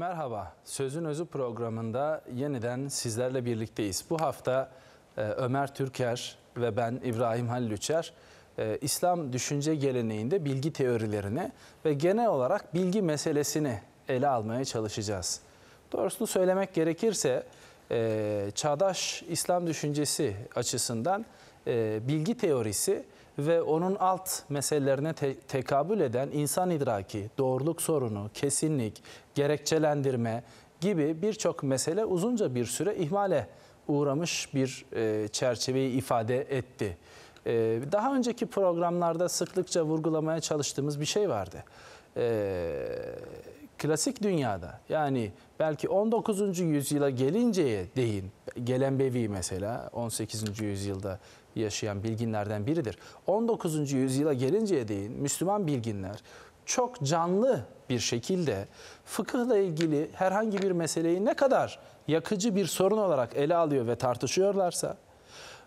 merhaba. Sözün Özü programında yeniden sizlerle birlikteyiz. Bu hafta e, Ömer Türker ve ben İbrahim Halil Üçer, e, İslam düşünce geleneğinde bilgi teorilerini ve genel olarak bilgi meselesini ele almaya çalışacağız. Doğrusunu söylemek gerekirse e, çağdaş İslam düşüncesi açısından e, bilgi teorisi ve onun alt meselelerine te tekabül eden insan idraki, doğruluk sorunu, kesinlik, gerekçelendirme gibi birçok mesele uzunca bir süre ihmale uğramış bir e, çerçeveyi ifade etti. E, daha önceki programlarda sıklıkça vurgulamaya çalıştığımız bir şey vardı. E, klasik dünyada yani belki 19. yüzyıla gelinceye değin gelen bevi mesela 18. yüzyılda yaşayan bilginlerden biridir. 19. yüzyıla gelinceye değin Müslüman bilginler çok canlı bir şekilde fıkıhla ilgili herhangi bir meseleyi ne kadar yakıcı bir sorun olarak ele alıyor ve tartışıyorlarsa,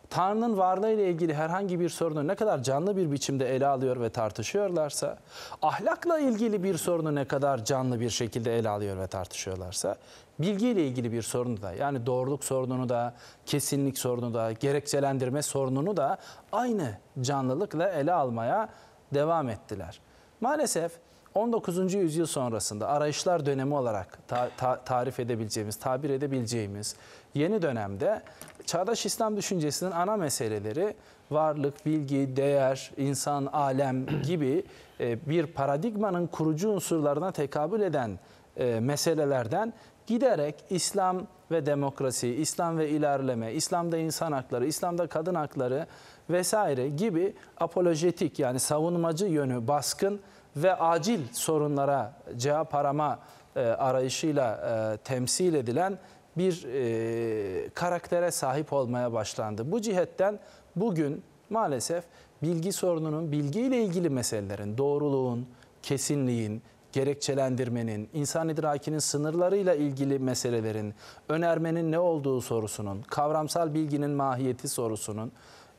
Tanrı'nın varlığı ile ilgili herhangi bir sorunu ne kadar canlı bir biçimde ele alıyor ve tartışıyorlarsa, ahlakla ilgili bir sorunu ne kadar canlı bir şekilde ele alıyor ve tartışıyorlarsa, bilgiyle ilgili bir sorunu da yani doğruluk sorununu da, kesinlik sorunu da, gerekçelendirme sorununu da aynı canlılıkla ele almaya devam ettiler. Maalesef 19. yüzyıl sonrasında arayışlar dönemi olarak ta ta tarif edebileceğimiz, tabir edebileceğimiz yeni dönemde çağdaş İslam düşüncesinin ana meseleleri varlık, bilgi, değer, insan, alem gibi e, bir paradigmanın kurucu unsurlarına tekabül eden e, meselelerden giderek İslam ve demokrasi, İslam ve ilerleme, İslam'da insan hakları, İslam'da kadın hakları vesaire gibi apolojetik yani savunmacı yönü baskın ve acil sorunlara cevap arama e, arayışıyla e, temsil edilen bir e, karaktere sahip olmaya başlandı. Bu cihetten bugün maalesef bilgi sorununun, bilgiyle ilgili meselelerin, doğruluğun, kesinliğin, gerekçelendirmenin, insan idrakinin sınırlarıyla ilgili meselelerin, önermenin ne olduğu sorusunun, kavramsal bilginin mahiyeti sorusunun,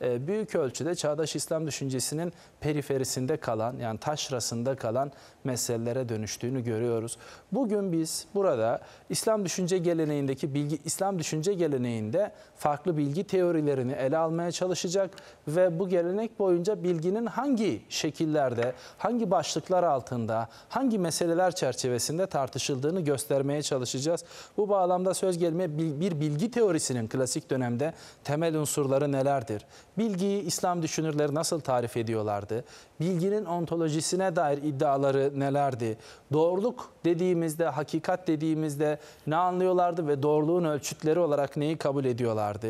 ee, büyük ölçüde çağdaş İslam düşüncesinin periferisinde kalan yani taşrasında kalan meselelere dönüştüğünü görüyoruz. Bugün biz burada İslam düşünce geleneğindeki bilgi İslam düşünce geleneğinde farklı bilgi teorilerini ele almaya çalışacak ve bu gelenek boyunca bilginin hangi şekillerde, hangi başlıklar altında, hangi meseleler çerçevesinde tartışıldığını göstermeye çalışacağız. Bu bağlamda söz gelmeye bir bilgi teorisinin klasik dönemde temel unsurları nelerdir? Bilgiyi İslam düşünürleri nasıl tarif ediyorlardı? Bilginin ontolojisine dair iddiaları nelerdi? Doğruluk dediğimizde, hakikat dediğimizde ne anlıyorlardı ve doğruluğun ölçütleri olarak neyi kabul ediyorlardı?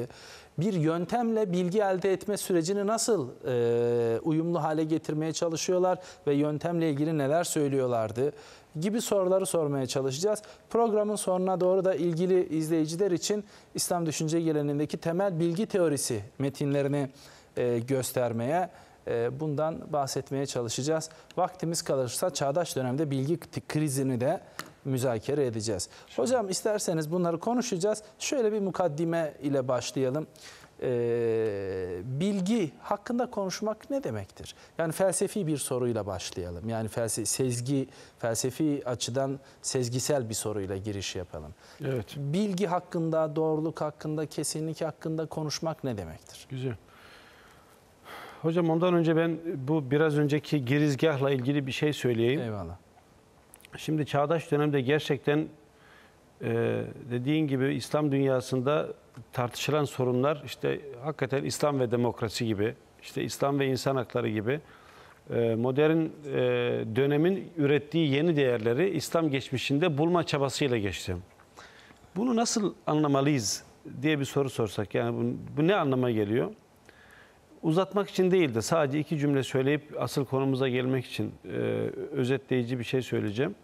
Bir yöntemle bilgi elde etme sürecini nasıl e, uyumlu hale getirmeye çalışıyorlar ve yöntemle ilgili neler söylüyorlardı? gibi soruları sormaya çalışacağız. Programın sonuna doğru da ilgili izleyiciler için İslam düşünce geleneğindeki temel bilgi teorisi metinlerini e, göstermeye, e, bundan bahsetmeye çalışacağız. Vaktimiz kalırsa çağdaş dönemde bilgi krizini de müzakere edeceğiz. Hocam isterseniz bunları konuşacağız. Şöyle bir mukaddime ile başlayalım e, bilgi hakkında konuşmak ne demektir? Yani felsefi bir soruyla başlayalım. Yani felse sezgi felsefi açıdan sezgisel bir soruyla giriş yapalım. Evet. Bilgi hakkında, doğruluk hakkında, kesinlik hakkında konuşmak ne demektir? Güzel. Hocam ondan önce ben bu biraz önceki girizgahla ilgili bir şey söyleyeyim. Eyvallah. Şimdi çağdaş dönemde gerçekten e, dediğin gibi İslam dünyasında tartışılan sorunlar işte hakikaten İslam ve demokrasi gibi, işte İslam ve insan hakları gibi e, modern e, dönemin ürettiği yeni değerleri İslam geçmişinde bulma çabasıyla geçti. Bunu nasıl anlamalıyız diye bir soru sorsak yani bu, bu ne anlama geliyor? Uzatmak için değil de sadece iki cümle söyleyip asıl konumuza gelmek için e, özetleyici bir şey söyleyeceğim.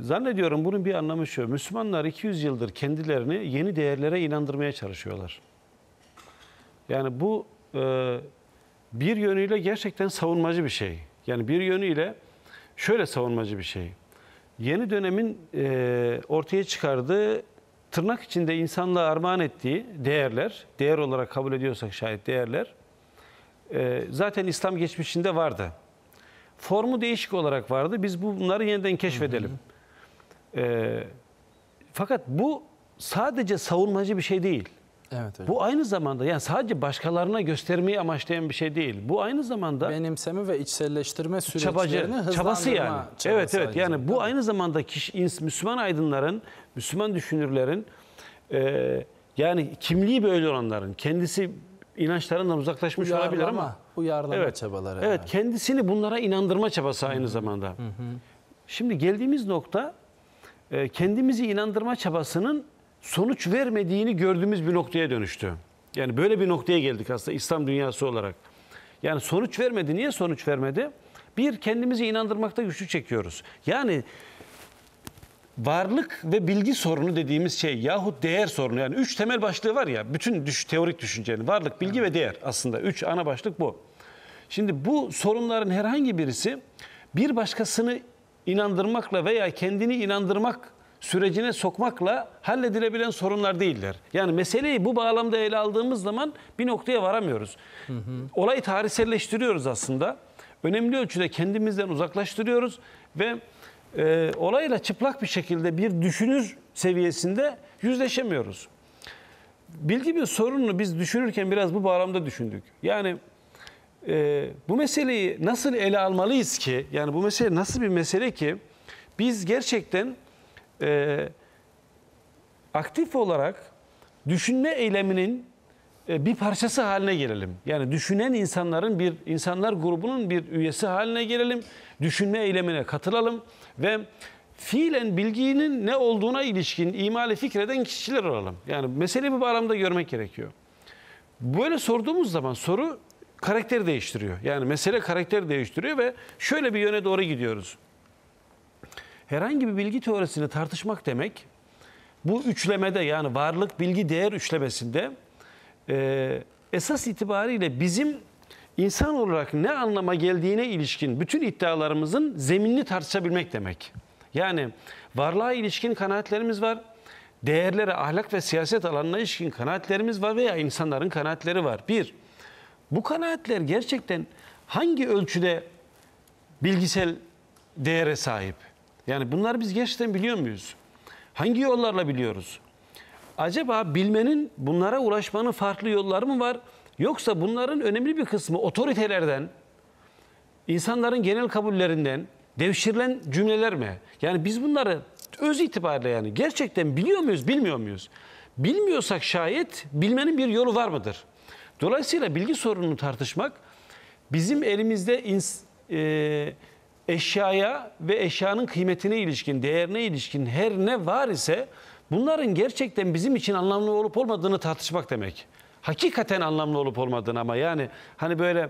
Zannediyorum bunun bir anlamı şu. Müslümanlar 200 yıldır kendilerini yeni değerlere inandırmaya çalışıyorlar. Yani bu e, bir yönüyle gerçekten savunmacı bir şey. Yani bir yönüyle şöyle savunmacı bir şey. Yeni dönemin e, ortaya çıkardığı tırnak içinde insanlığa armağan ettiği değerler, değer olarak kabul ediyorsak şayet değerler, e, zaten İslam geçmişinde vardı. Formu değişik olarak vardı. Biz bunları yeniden keşfedelim. Hı hı. E, fakat bu sadece savunmacı bir şey değil. Evet hocam. Bu aynı zamanda yani sadece başkalarına göstermeyi amaçlayan bir şey değil. Bu aynı zamanda benimseme ve içselleştirme süreçlerini çabacı, çabası yani. Çabası evet evet. Yani zaten. bu aynı zamanda kişi Müslüman aydınların, Müslüman düşünürlerin e, yani kimliği böyle olanların kendisi inançlarından uzaklaşmış uyarlama, olabilir ama uyarlama evet, çabaları. Evet, yani. kendisini bunlara inandırma çabası aynı zamanda. Hı -hı. Şimdi geldiğimiz nokta e, kendimizi inandırma çabasının sonuç vermediğini gördüğümüz bir noktaya dönüştü. Yani böyle bir noktaya geldik aslında İslam dünyası olarak. Yani sonuç vermedi. Niye sonuç vermedi? Bir, kendimizi inandırmakta güçlük çekiyoruz. Yani varlık ve bilgi sorunu dediğimiz şey yahut değer sorunu. Yani üç temel başlığı var ya bütün düş, teorik düşüncenin varlık, bilgi ve değer aslında. Üç ana başlık bu. Şimdi bu sorunların herhangi birisi bir başkasını inandırmakla veya kendini inandırmak sürecine sokmakla halledilebilen sorunlar değiller. Yani meseleyi bu bağlamda ele aldığımız zaman bir noktaya varamıyoruz. Hı hı. Olayı tarihselleştiriyoruz aslında. Önemli ölçüde kendimizden uzaklaştırıyoruz ve e, olayla çıplak bir şekilde bir düşünür seviyesinde yüzleşemiyoruz. Bilgi sorunu biz düşünürken biraz bu bağlamda düşündük. Yani e, bu meseleyi nasıl ele almalıyız ki? Yani bu mesele nasıl bir mesele ki? Biz gerçekten e, aktif olarak düşünme eyleminin e, bir parçası haline gelelim. Yani düşünen insanların bir insanlar grubunun bir üyesi haline gelelim. Düşünme eylemine katılalım ve fiilen bilginin ne olduğuna ilişkin imali fikreden kişiler olalım. Yani meseleyi bu bağlamda görmek gerekiyor. Böyle sorduğumuz zaman soru karakter değiştiriyor. Yani mesele karakter değiştiriyor ve şöyle bir yöne doğru gidiyoruz. Herhangi bir bilgi teorisini tartışmak demek, bu üçlemede yani varlık bilgi değer üçlemesinde e, esas itibariyle bizim insan olarak ne anlama geldiğine ilişkin bütün iddialarımızın zeminini tartışabilmek demek. Yani varlığa ilişkin kanaatlerimiz var, değerlere, ahlak ve siyaset alanına ilişkin kanaatlerimiz var veya insanların kanaatleri var. Bir, bu kanaatler gerçekten hangi ölçüde bilgisel değere sahip? Yani bunları biz gerçekten biliyor muyuz? Hangi yollarla biliyoruz? Acaba bilmenin bunlara ulaşmanın farklı yolları mı var? Yoksa bunların önemli bir kısmı otoritelerden, insanların genel kabullerinden devşirilen cümleler mi? Yani biz bunları öz itibariyle yani gerçekten biliyor muyuz, bilmiyor muyuz? Bilmiyorsak şayet bilmenin bir yolu var mıdır? Dolayısıyla bilgi sorununu tartışmak bizim elimizde ins, e, eşyaya ve eşyanın kıymetine ilişkin, değerine ilişkin her ne var ise bunların gerçekten bizim için anlamlı olup olmadığını tartışmak demek. Hakikaten anlamlı olup olmadığını ama yani hani böyle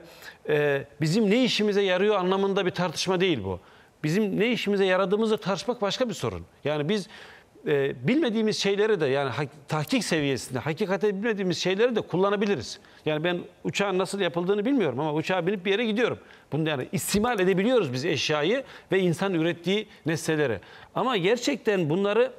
e, bizim ne işimize yarıyor anlamında bir tartışma değil bu. Bizim ne işimize yaradığımızı tartışmak başka bir sorun. Yani biz e, bilmediğimiz şeyleri de yani tahkik seviyesinde hakikate bilmediğimiz şeyleri de kullanabiliriz. Yani ben uçağın nasıl yapıldığını bilmiyorum ama uçağa binip bir yere gidiyorum. Bunu yani istimal edebiliyoruz biz eşyayı ve insan ürettiği nesneleri. Ama gerçekten bunları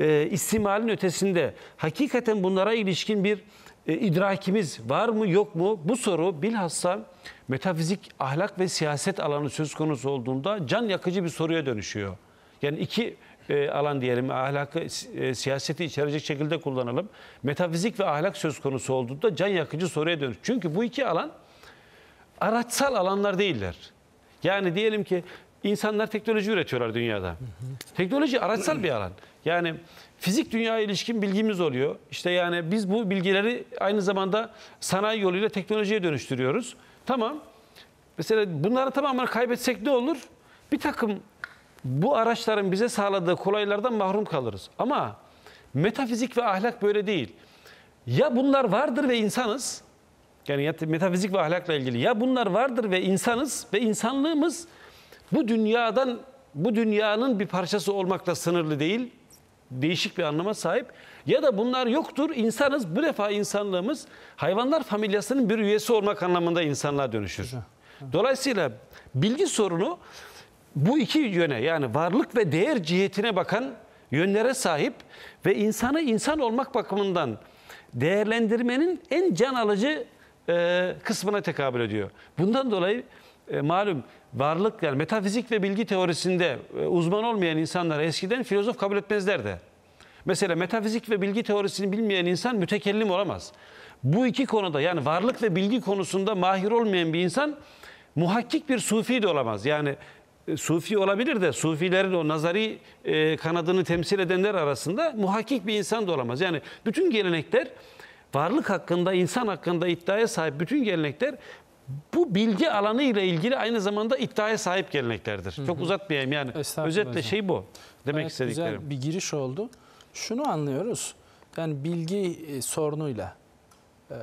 e, istimalin ötesinde hakikaten bunlara ilişkin bir e, idrakimiz var mı yok mu? Bu soru bilhassa metafizik, ahlak ve siyaset alanı söz konusu olduğunda can yakıcı bir soruya dönüşüyor. Yani iki e, alan diyelim, ahlakı e, siyaseti içerecek şekilde kullanalım. Metafizik ve ahlak söz konusu olduğunda can yakıcı soruya dönüş. Çünkü bu iki alan araçsal alanlar değiller. Yani diyelim ki insanlar teknoloji üretiyorlar dünyada. Teknoloji araçsal bir alan. Yani fizik dünyaya ilişkin bilgimiz oluyor. İşte yani biz bu bilgileri aynı zamanda sanayi yoluyla teknolojiye dönüştürüyoruz. Tamam. Mesela bunları tamamen kaybetsek ne olur? Bir takım bu araçların bize sağladığı kolaylardan mahrum kalırız. Ama metafizik ve ahlak böyle değil. Ya bunlar vardır ve insanız, yani metafizik ve ahlakla ilgili ya bunlar vardır ve insanız ve insanlığımız bu dünyadan, bu dünyanın bir parçası olmakla sınırlı değil, değişik bir anlama sahip. Ya da bunlar yoktur, insanız, bu defa insanlığımız hayvanlar familyasının bir üyesi olmak anlamında insanlığa dönüşür. Dolayısıyla bilgi sorunu bu iki yöne yani varlık ve değer cihetine bakan yönlere sahip ve insanı insan olmak bakımından değerlendirmenin en can alıcı e, kısmına tekabül ediyor. Bundan dolayı e, malum varlık yani metafizik ve bilgi teorisinde e, uzman olmayan insanlar eskiden filozof kabul etmezlerdi. Mesela metafizik ve bilgi teorisini bilmeyen insan mütekellim olamaz. Bu iki konuda yani varlık ve bilgi konusunda mahir olmayan bir insan muhakkik bir sufi de olamaz. Yani e, sufi olabilir de Sufilerin o nazari e, kanadını temsil edenler arasında muhakkik bir insan da olamaz. Yani bütün gelenekler varlık hakkında, insan hakkında iddiaya sahip bütün gelenekler bu bilgi alanı ile ilgili aynı zamanda iddiaya sahip geleneklerdir. Hı hı. Çok uzatmayayım yani. Özetle hocam. şey bu. Demek evet, istediklerim. Güzel bir giriş oldu. Şunu anlıyoruz. Yani bilgi e, sorunuyla e,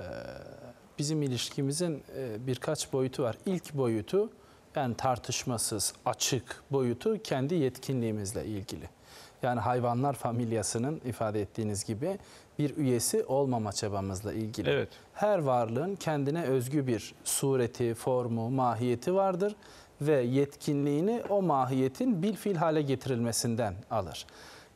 bizim ilişkimizin birkaç boyutu var. İlk boyutu ben tartışmasız, açık boyutu kendi yetkinliğimizle ilgili. Yani hayvanlar familyasının ifade ettiğiniz gibi bir üyesi olmama çabamızla ilgili. Evet. Her varlığın kendine özgü bir sureti, formu, mahiyeti vardır ve yetkinliğini o mahiyetin bilfil hale getirilmesinden alır.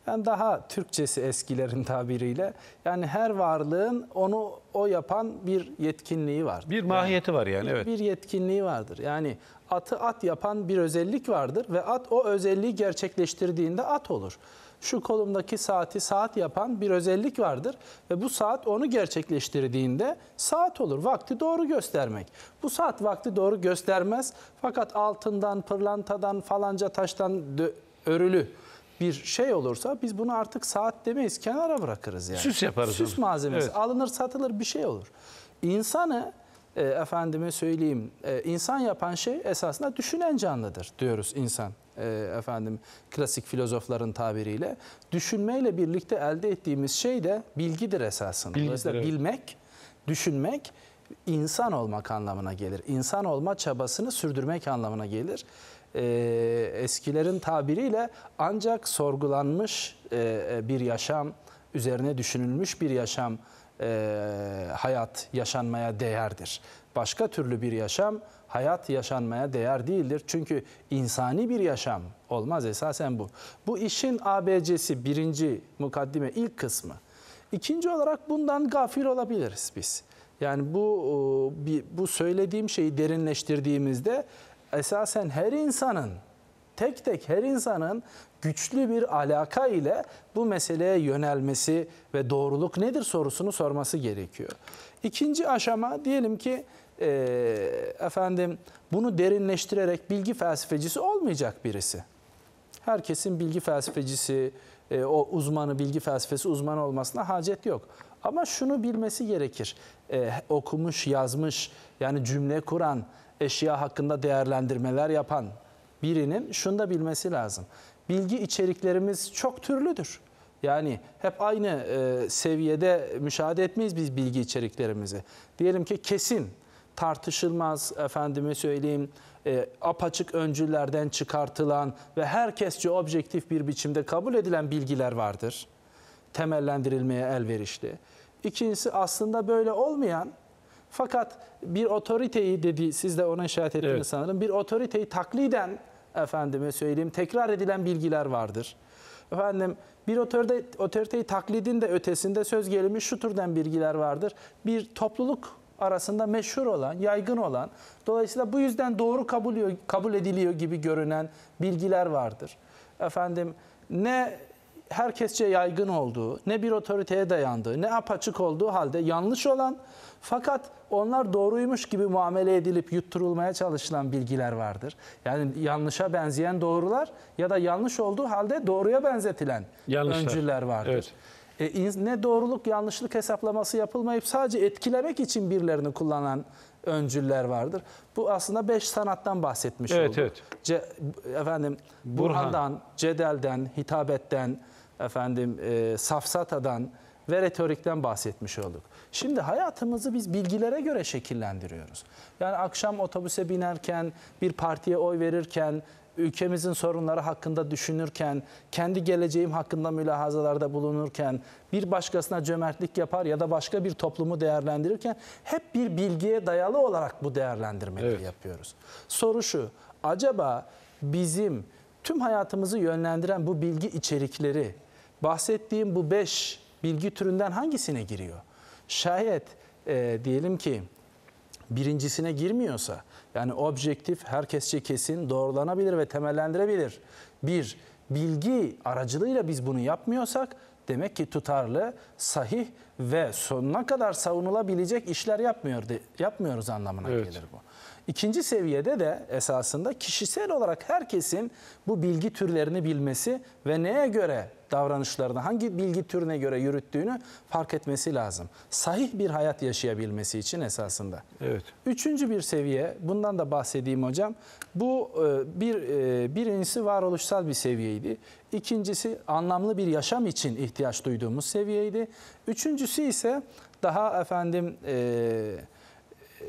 Yani daha Türkçesi eskilerin tabiriyle. Yani her varlığın onu o yapan bir yetkinliği var. Bir mahiyeti yani, var yani evet. Bir yetkinliği vardır. Yani atı at yapan bir özellik vardır ve at o özelliği gerçekleştirdiğinde at olur. Şu kolumdaki saati saat yapan bir özellik vardır ve bu saat onu gerçekleştirdiğinde saat olur. Vakti doğru göstermek. Bu saat vakti doğru göstermez fakat altından, pırlantadan, falanca taştan örülü bir şey olursa biz bunu artık saat demeyiz, kenara bırakırız yani. Süs yaparız. Süs onu. malzemesi. Evet. Alınır, satılır bir şey olur. İnsanı e, efendime söyleyeyim, e, insan yapan şey esasında düşünen canlıdır diyoruz insan. E, efendim klasik filozofların tabiriyle düşünmeyle birlikte elde ettiğimiz şey de bilgidir esasında. Bilgidir, Dolayısıyla evet. bilmek, düşünmek insan olmak anlamına gelir. İnsan olma çabasını sürdürmek anlamına gelir e, eskilerin tabiriyle ancak sorgulanmış e, e, bir yaşam, üzerine düşünülmüş bir yaşam, e, hayat yaşanmaya değerdir. Başka türlü bir yaşam hayat yaşanmaya değer değildir. Çünkü insani bir yaşam olmaz esasen bu. Bu işin ABC'si birinci mukaddime ilk kısmı. İkinci olarak bundan gafil olabiliriz biz. Yani bu e, bu söylediğim şeyi derinleştirdiğimizde esasen her insanın tek tek her insanın güçlü bir alaka ile bu meseleye yönelmesi ve doğruluk nedir sorusunu sorması gerekiyor. İkinci aşama diyelim ki e, efendim bunu derinleştirerek bilgi felsefecisi olmayacak birisi. Herkesin bilgi felsefecisi, e, o uzmanı, bilgi felsefesi uzmanı olmasına hacet yok. Ama şunu bilmesi gerekir. E, okumuş, yazmış, yani cümle kuran, eşya hakkında değerlendirmeler yapan birinin şunu da bilmesi lazım. Bilgi içeriklerimiz çok türlüdür. Yani hep aynı e, seviyede müşahede etmeyiz biz bilgi içeriklerimizi. Diyelim ki kesin, tartışılmaz, efendime söyleyeyim, e, apaçık öncüllerden çıkartılan ve herkesçe objektif bir biçimde kabul edilen bilgiler vardır. Temellendirilmeye elverişli. İkincisi aslında böyle olmayan fakat bir otoriteyi dedi siz de ona işaret ettiniz evet. sanırım. Bir otoriteyi takliden efendime söyleyeyim tekrar edilen bilgiler vardır. Efendim bir otorite, otoriteyi taklidin de ötesinde söz gelimi şu türden bilgiler vardır. Bir topluluk arasında meşhur olan, yaygın olan, dolayısıyla bu yüzden doğru kabul, kabul ediliyor gibi görünen bilgiler vardır. Efendim ne herkesçe yaygın olduğu, ne bir otoriteye dayandığı, ne apaçık olduğu halde yanlış olan fakat onlar doğruymuş gibi muamele edilip yutturulmaya çalışılan bilgiler vardır. Yani yanlışa benzeyen doğrular ya da yanlış olduğu halde doğruya benzetilen Yanlışlar. öncüler vardır. Evet. E, ne doğruluk yanlışlık hesaplaması yapılmayıp sadece etkilemek için birilerini kullanan öncüller vardır. Bu aslında beş sanattan bahsetmiş evet, olduk. Evet. Ce, efendim Burhan. Burhan'dan, cedelden, hitabetten, efendim e, safsatadan ve retorikten bahsetmiş olduk. Şimdi hayatımızı biz bilgilere göre şekillendiriyoruz. Yani akşam otobüse binerken, bir partiye oy verirken, ülkemizin sorunları hakkında düşünürken, kendi geleceğim hakkında mülahazalarda bulunurken, bir başkasına cömertlik yapar ya da başka bir toplumu değerlendirirken hep bir bilgiye dayalı olarak bu değerlendirmeleri evet. yapıyoruz. Soru şu, acaba bizim tüm hayatımızı yönlendiren bu bilgi içerikleri, bahsettiğim bu beş bilgi türünden hangisine giriyor? Şayet e, diyelim ki birincisine girmiyorsa yani objektif herkesçe kesin doğrulanabilir ve temellendirebilir. Bir bilgi aracılığıyla biz bunu yapmıyorsak demek ki tutarlı, sahih ve sonuna kadar savunulabilecek işler yapmıyor yapmıyoruz anlamına evet. gelir bu. İkinci seviyede de esasında kişisel olarak herkesin bu bilgi türlerini bilmesi ve neye göre davranışlarını hangi bilgi türüne göre yürüttüğünü fark etmesi lazım. Sahih bir hayat yaşayabilmesi için esasında. Evet. Üçüncü bir seviye, bundan da bahsedeyim hocam. Bu e, bir e, birincisi varoluşsal bir seviyeydi. İkincisi anlamlı bir yaşam için ihtiyaç duyduğumuz seviyeydi. Üçüncüsü ise daha efendim e, e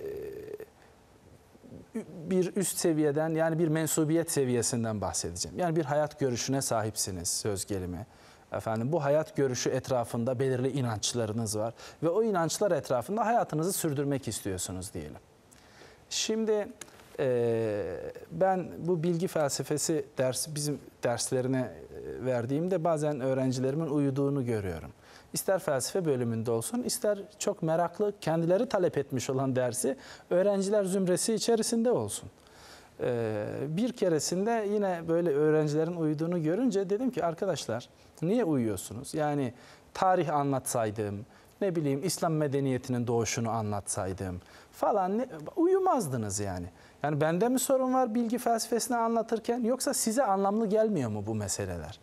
bir üst seviyeden yani bir mensubiyet seviyesinden bahsedeceğim. Yani bir hayat görüşüne sahipsiniz söz gelimi. Efendim bu hayat görüşü etrafında belirli inançlarınız var ve o inançlar etrafında hayatınızı sürdürmek istiyorsunuz diyelim. Şimdi e, ben bu bilgi felsefesi dersi bizim derslerine e, verdiğimde bazen öğrencilerimin uyuduğunu görüyorum ister felsefe bölümünde olsun, ister çok meraklı kendileri talep etmiş olan dersi öğrenciler zümresi içerisinde olsun. Ee, bir keresinde yine böyle öğrencilerin uyuduğunu görünce dedim ki arkadaşlar niye uyuyorsunuz? Yani tarih anlatsaydım, ne bileyim İslam medeniyetinin doğuşunu anlatsaydım falan ne, uyumazdınız yani. Yani bende mi sorun var bilgi felsefesini anlatırken yoksa size anlamlı gelmiyor mu bu meseleler?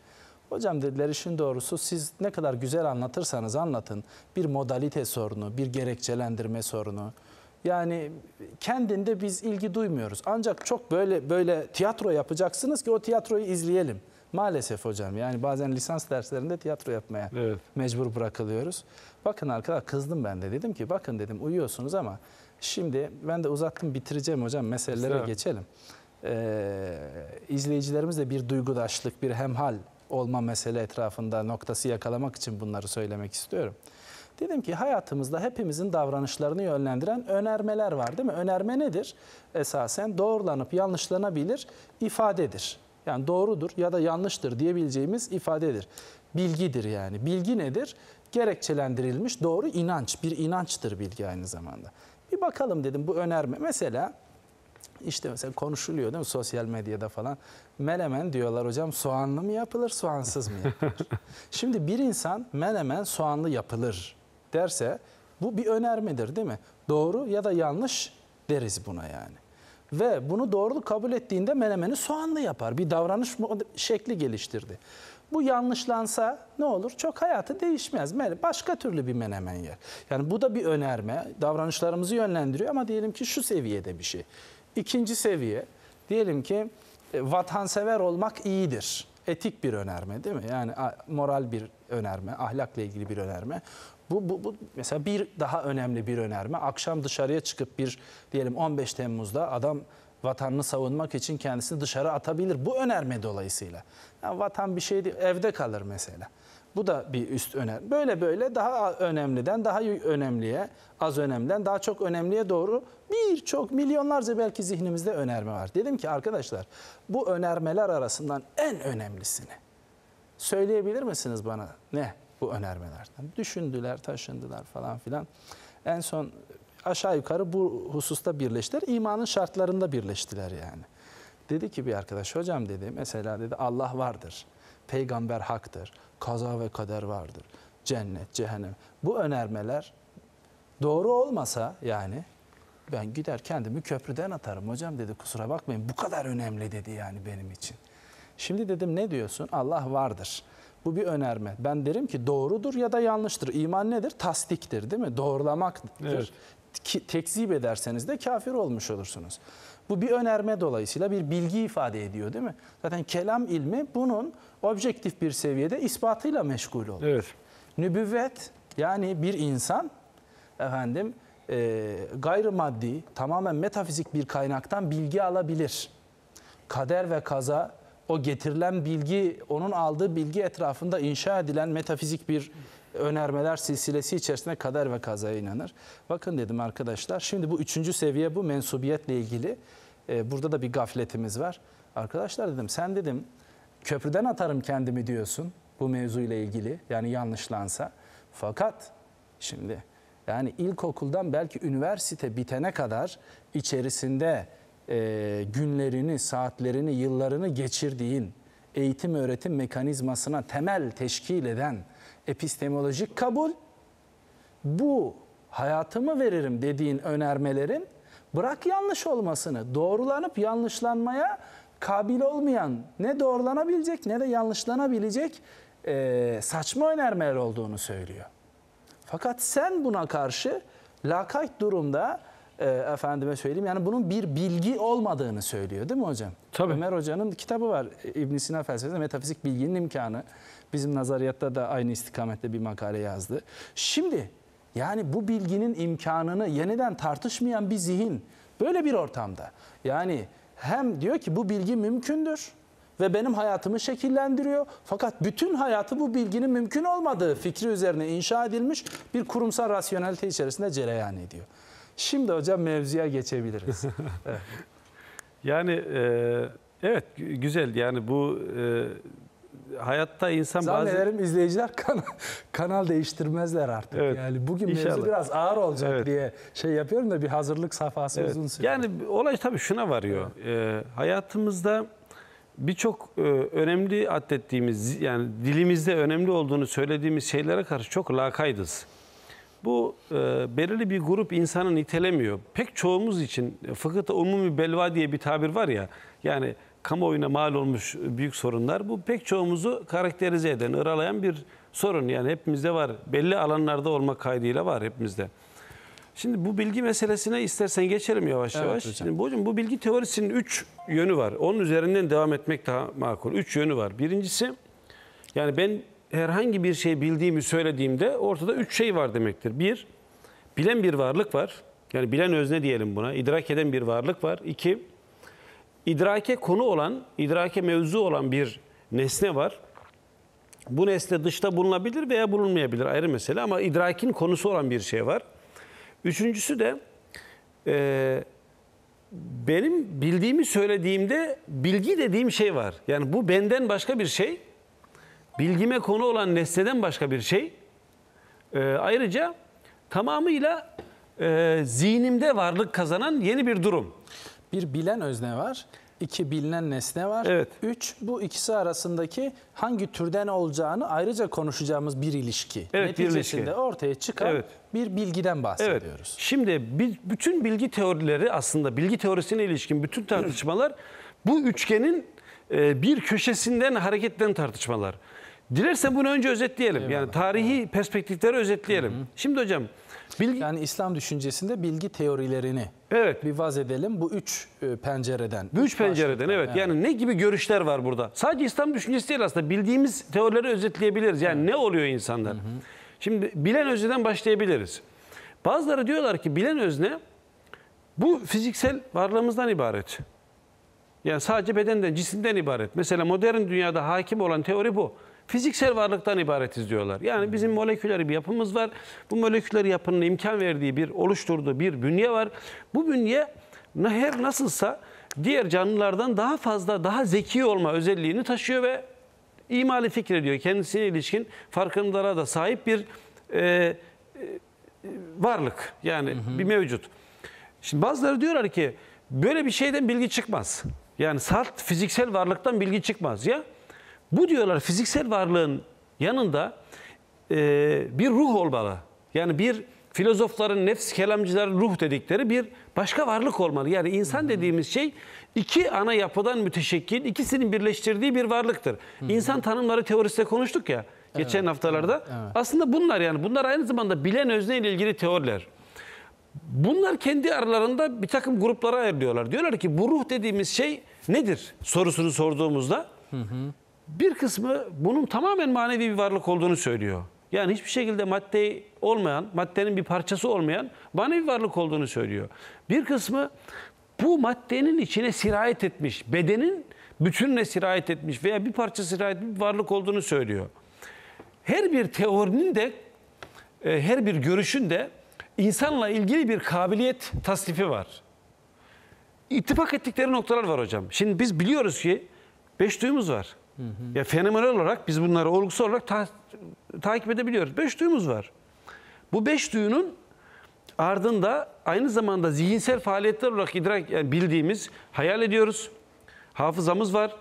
Hocam dediler işin doğrusu siz ne kadar güzel anlatırsanız anlatın. Bir modalite sorunu, bir gerekçelendirme sorunu. Yani kendinde biz ilgi duymuyoruz. Ancak çok böyle böyle tiyatro yapacaksınız ki o tiyatroyu izleyelim. Maalesef hocam yani bazen lisans derslerinde tiyatro yapmaya evet. mecbur bırakılıyoruz. Bakın arkadaşlar kızdım ben de dedim ki bakın dedim uyuyorsunuz ama şimdi ben de uzattım bitireceğim hocam meselelere Mesela. geçelim. Ee, izleyicilerimizle bir duygudaşlık, bir hemhal olma mesele etrafında noktası yakalamak için bunları söylemek istiyorum. Dedim ki hayatımızda hepimizin davranışlarını yönlendiren önermeler var değil mi? Önerme nedir? Esasen doğrulanıp yanlışlanabilir ifadedir. Yani doğrudur ya da yanlıştır diyebileceğimiz ifadedir. Bilgidir yani. Bilgi nedir? Gerekçelendirilmiş doğru inanç. Bir inançtır bilgi aynı zamanda. Bir bakalım dedim bu önerme. Mesela işte mesela konuşuluyor değil mi sosyal medyada falan. Menemen diyorlar hocam soğanlı mı yapılır soğansız mı yapılır? Şimdi bir insan menemen soğanlı yapılır derse bu bir önermedir değil mi? Doğru ya da yanlış deriz buna yani. Ve bunu doğruluk kabul ettiğinde menemeni soğanlı yapar. Bir davranış şekli geliştirdi. Bu yanlışlansa ne olur? Çok hayatı değişmez. Başka türlü bir menemen yer. Yani bu da bir önerme. Davranışlarımızı yönlendiriyor ama diyelim ki şu seviyede bir şey. İkinci seviye diyelim ki e, vatansever olmak iyidir. Etik bir önerme değil mi? Yani moral bir önerme, ahlakla ilgili bir önerme. Bu, bu, bu mesela bir daha önemli bir önerme. Akşam dışarıya çıkıp bir diyelim 15 Temmuz'da adam vatanını savunmak için kendisini dışarı atabilir. Bu önerme dolayısıyla. Yani vatan bir şey değil, evde kalır mesela. Bu da bir üst öner. Böyle böyle daha önemliden daha önemliye, az önemliden daha çok önemliye doğru birçok milyonlarca belki zihnimizde önerme var. Dedim ki arkadaşlar bu önermeler arasından en önemlisini söyleyebilir misiniz bana ne bu önermelerden? Düşündüler, taşındılar falan filan. En son aşağı yukarı bu hususta birleştiler. İmanın şartlarında birleştiler yani. Dedi ki bir arkadaş hocam dedi mesela dedi Allah vardır. Peygamber haktır kaza ve kader vardır. Cennet, cehennem. Bu önermeler doğru olmasa yani ben gider kendimi köprüden atarım hocam dedi kusura bakmayın bu kadar önemli dedi yani benim için. Şimdi dedim ne diyorsun? Allah vardır. Bu bir önerme. Ben derim ki doğrudur ya da yanlıştır. İman nedir? Tasdiktir değil mi? Doğrulamaktır. Evet. Ki, tekzip ederseniz de kafir olmuş olursunuz. Bu bir önerme dolayısıyla bir bilgi ifade ediyor değil mi? Zaten kelam ilmi bunun objektif bir seviyede ispatıyla meşgul olur. Evet. Nübüvvet yani bir insan efendim e, gayrimaddi tamamen metafizik bir kaynaktan bilgi alabilir. Kader ve kaza o getirilen bilgi, onun aldığı bilgi etrafında inşa edilen metafizik bir önermeler silsilesi içerisinde kader ve kazaya inanır. Bakın dedim arkadaşlar, şimdi bu üçüncü seviye bu mensubiyetle ilgili. Ee, burada da bir gafletimiz var. Arkadaşlar dedim, sen dedim köprüden atarım kendimi diyorsun bu mevzuyla ilgili yani yanlışlansa. Fakat şimdi yani ilkokuldan belki üniversite bitene kadar içerisinde e, günlerini, saatlerini, yıllarını geçirdiğin eğitim öğretim mekanizmasına temel teşkil eden epistemolojik kabul bu hayatımı veririm dediğin önermelerin bırak yanlış olmasını doğrulanıp yanlışlanmaya kabil olmayan ne doğrulanabilecek ne de yanlışlanabilecek e, saçma önermeler olduğunu söylüyor. Fakat sen buna karşı lakayt durumda e, efendime söyleyeyim yani bunun bir bilgi olmadığını söylüyor değil mi hocam? Tabii. Ömer Hoca'nın kitabı var e, İbn Sina felsefesinde metafizik bilginin imkanı. Bizim nazariyatta da aynı istikamette bir makale yazdı. Şimdi yani bu bilginin imkanını yeniden tartışmayan bir zihin böyle bir ortamda yani hem diyor ki bu bilgi mümkündür ve benim hayatımı şekillendiriyor. Fakat bütün hayatı bu bilginin mümkün olmadığı fikri üzerine inşa edilmiş bir kurumsal rasyonelite içerisinde cereyan ediyor. Şimdi hocam mevzuya geçebiliriz. evet. Yani e, evet güzel yani bu e, hayatta insan bazen... Zannederim izleyiciler kan kanal değiştirmezler artık. Evet. Yani bugün İnşallah. mevzu biraz ağır olacak evet. diye şey yapıyorum da bir hazırlık safhası evet. uzun sürüyor. Yani olay tabii şuna varıyor. Evet. Ee, hayatımızda birçok e, önemli adettiğimiz yani dilimizde önemli olduğunu söylediğimiz şeylere karşı çok lakaydız. Bu e, belirli bir grup insanı nitelemiyor. Pek çoğumuz için fıkıhta umumi belva diye bir tabir var ya. Yani kamuoyuna mal olmuş büyük sorunlar. Bu pek çoğumuzu karakterize eden, ıralayan bir sorun. Yani hepimizde var. Belli alanlarda olmak kaydıyla var hepimizde. Şimdi bu bilgi meselesine istersen geçelim yavaş evet, yavaş. Hocam. Şimdi hocam bu bilgi teorisinin üç yönü var. Onun üzerinden devam etmek daha makul. Üç yönü var. Birincisi yani ben herhangi bir şey bildiğimi söylediğimde ortada üç şey var demektir. Bir, bilen bir varlık var. Yani bilen özne diyelim buna. İdrak eden bir varlık var. İki, idrake konu olan, idrake mevzu olan bir nesne var. Bu nesne dışta bulunabilir veya bulunmayabilir ayrı mesele ama idrakin konusu olan bir şey var. Üçüncüsü de e, benim bildiğimi söylediğimde bilgi dediğim şey var. Yani bu benden başka bir şey, bilgime konu olan nesneden başka bir şey. E, ayrıca tamamıyla e, zihnimde varlık kazanan yeni bir durum. Bir bilen özne var, iki bilinen nesne var. Evet. Üç, bu ikisi arasındaki hangi türden olacağını ayrıca konuşacağımız bir ilişki. Evet, Neticesinde bir ilişki. ortaya çıkan evet. bir bilgiden bahsediyoruz. Evet. Şimdi bütün bilgi teorileri aslında bilgi teorisine ilişkin bütün tartışmalar bu üçgenin e, bir köşesinden hareketten tartışmalar. Dilersen bunu önce özetleyelim. Eyvallah. Yani tarihi perspektifleri özetleyelim. Hı hı. Şimdi hocam... Bilgi... Yani İslam düşüncesinde bilgi teorilerini evet. bir vaz edelim. Bu üç e, pencereden. Bu üç, pencereden evet. Yani. yani ne gibi görüşler var burada? Sadece İslam düşüncesi değil aslında. Bildiğimiz teorileri özetleyebiliriz. Yani evet. ne oluyor insanlar? Hı hı. Şimdi bilen özneden başlayabiliriz. Bazıları diyorlar ki bilen özne bu fiziksel varlığımızdan ibaret. Yani sadece bedenden, cisimden ibaret. Mesela modern dünyada hakim olan teori bu fiziksel varlıktan ibaretiz diyorlar. Yani bizim moleküler bir yapımız var. Bu moleküler yapının imkan verdiği bir oluşturduğu bir bünye var. Bu bünye her nasılsa diğer canlılardan daha fazla, daha zeki olma özelliğini taşıyor ve imali fikrediyor. Kendisine ilişkin farkındalara da sahip bir e, e, varlık. Yani hı hı. bir mevcut. Şimdi bazıları diyorlar ki böyle bir şeyden bilgi çıkmaz. Yani salt fiziksel varlıktan bilgi çıkmaz ya. Bu diyorlar fiziksel varlığın yanında e, bir ruh olmalı. Yani bir filozofların, nefs kelamcıların ruh dedikleri bir başka varlık olmalı. Yani insan Hı-hı. dediğimiz şey iki ana yapıdan müteşekkil, ikisinin birleştirdiği bir varlıktır. Hı-hı. İnsan tanımları teorisinde konuştuk ya geçen evet, haftalarda. Evet, evet. Aslında bunlar yani bunlar aynı zamanda bilen özne ile ilgili teoriler. Bunlar kendi aralarında bir takım gruplara ayırıyorlar. Diyorlar ki bu ruh dediğimiz şey nedir sorusunu sorduğumuzda hı hı. Bir kısmı bunun tamamen manevi bir varlık olduğunu söylüyor. Yani hiçbir şekilde madde olmayan, maddenin bir parçası olmayan manevi varlık olduğunu söylüyor. Bir kısmı bu maddenin içine sirayet etmiş, bedenin bütününe sirayet etmiş veya bir parça sirayet bir varlık olduğunu söylüyor. Her bir teorinin de, e, her bir görüşün de insanla ilgili bir kabiliyet tasnifi var. İttifak ettikleri noktalar var hocam. Şimdi biz biliyoruz ki beş duyumuz var. Hı hı. Ya fenomenal olarak biz bunları olgusal olarak ta takip edebiliyoruz. Beş duyumuz var. Bu beş duyunun ardında aynı zamanda zihinsel faaliyetler olarak idrak yani bildiğimiz, hayal ediyoruz. Hafızamız var.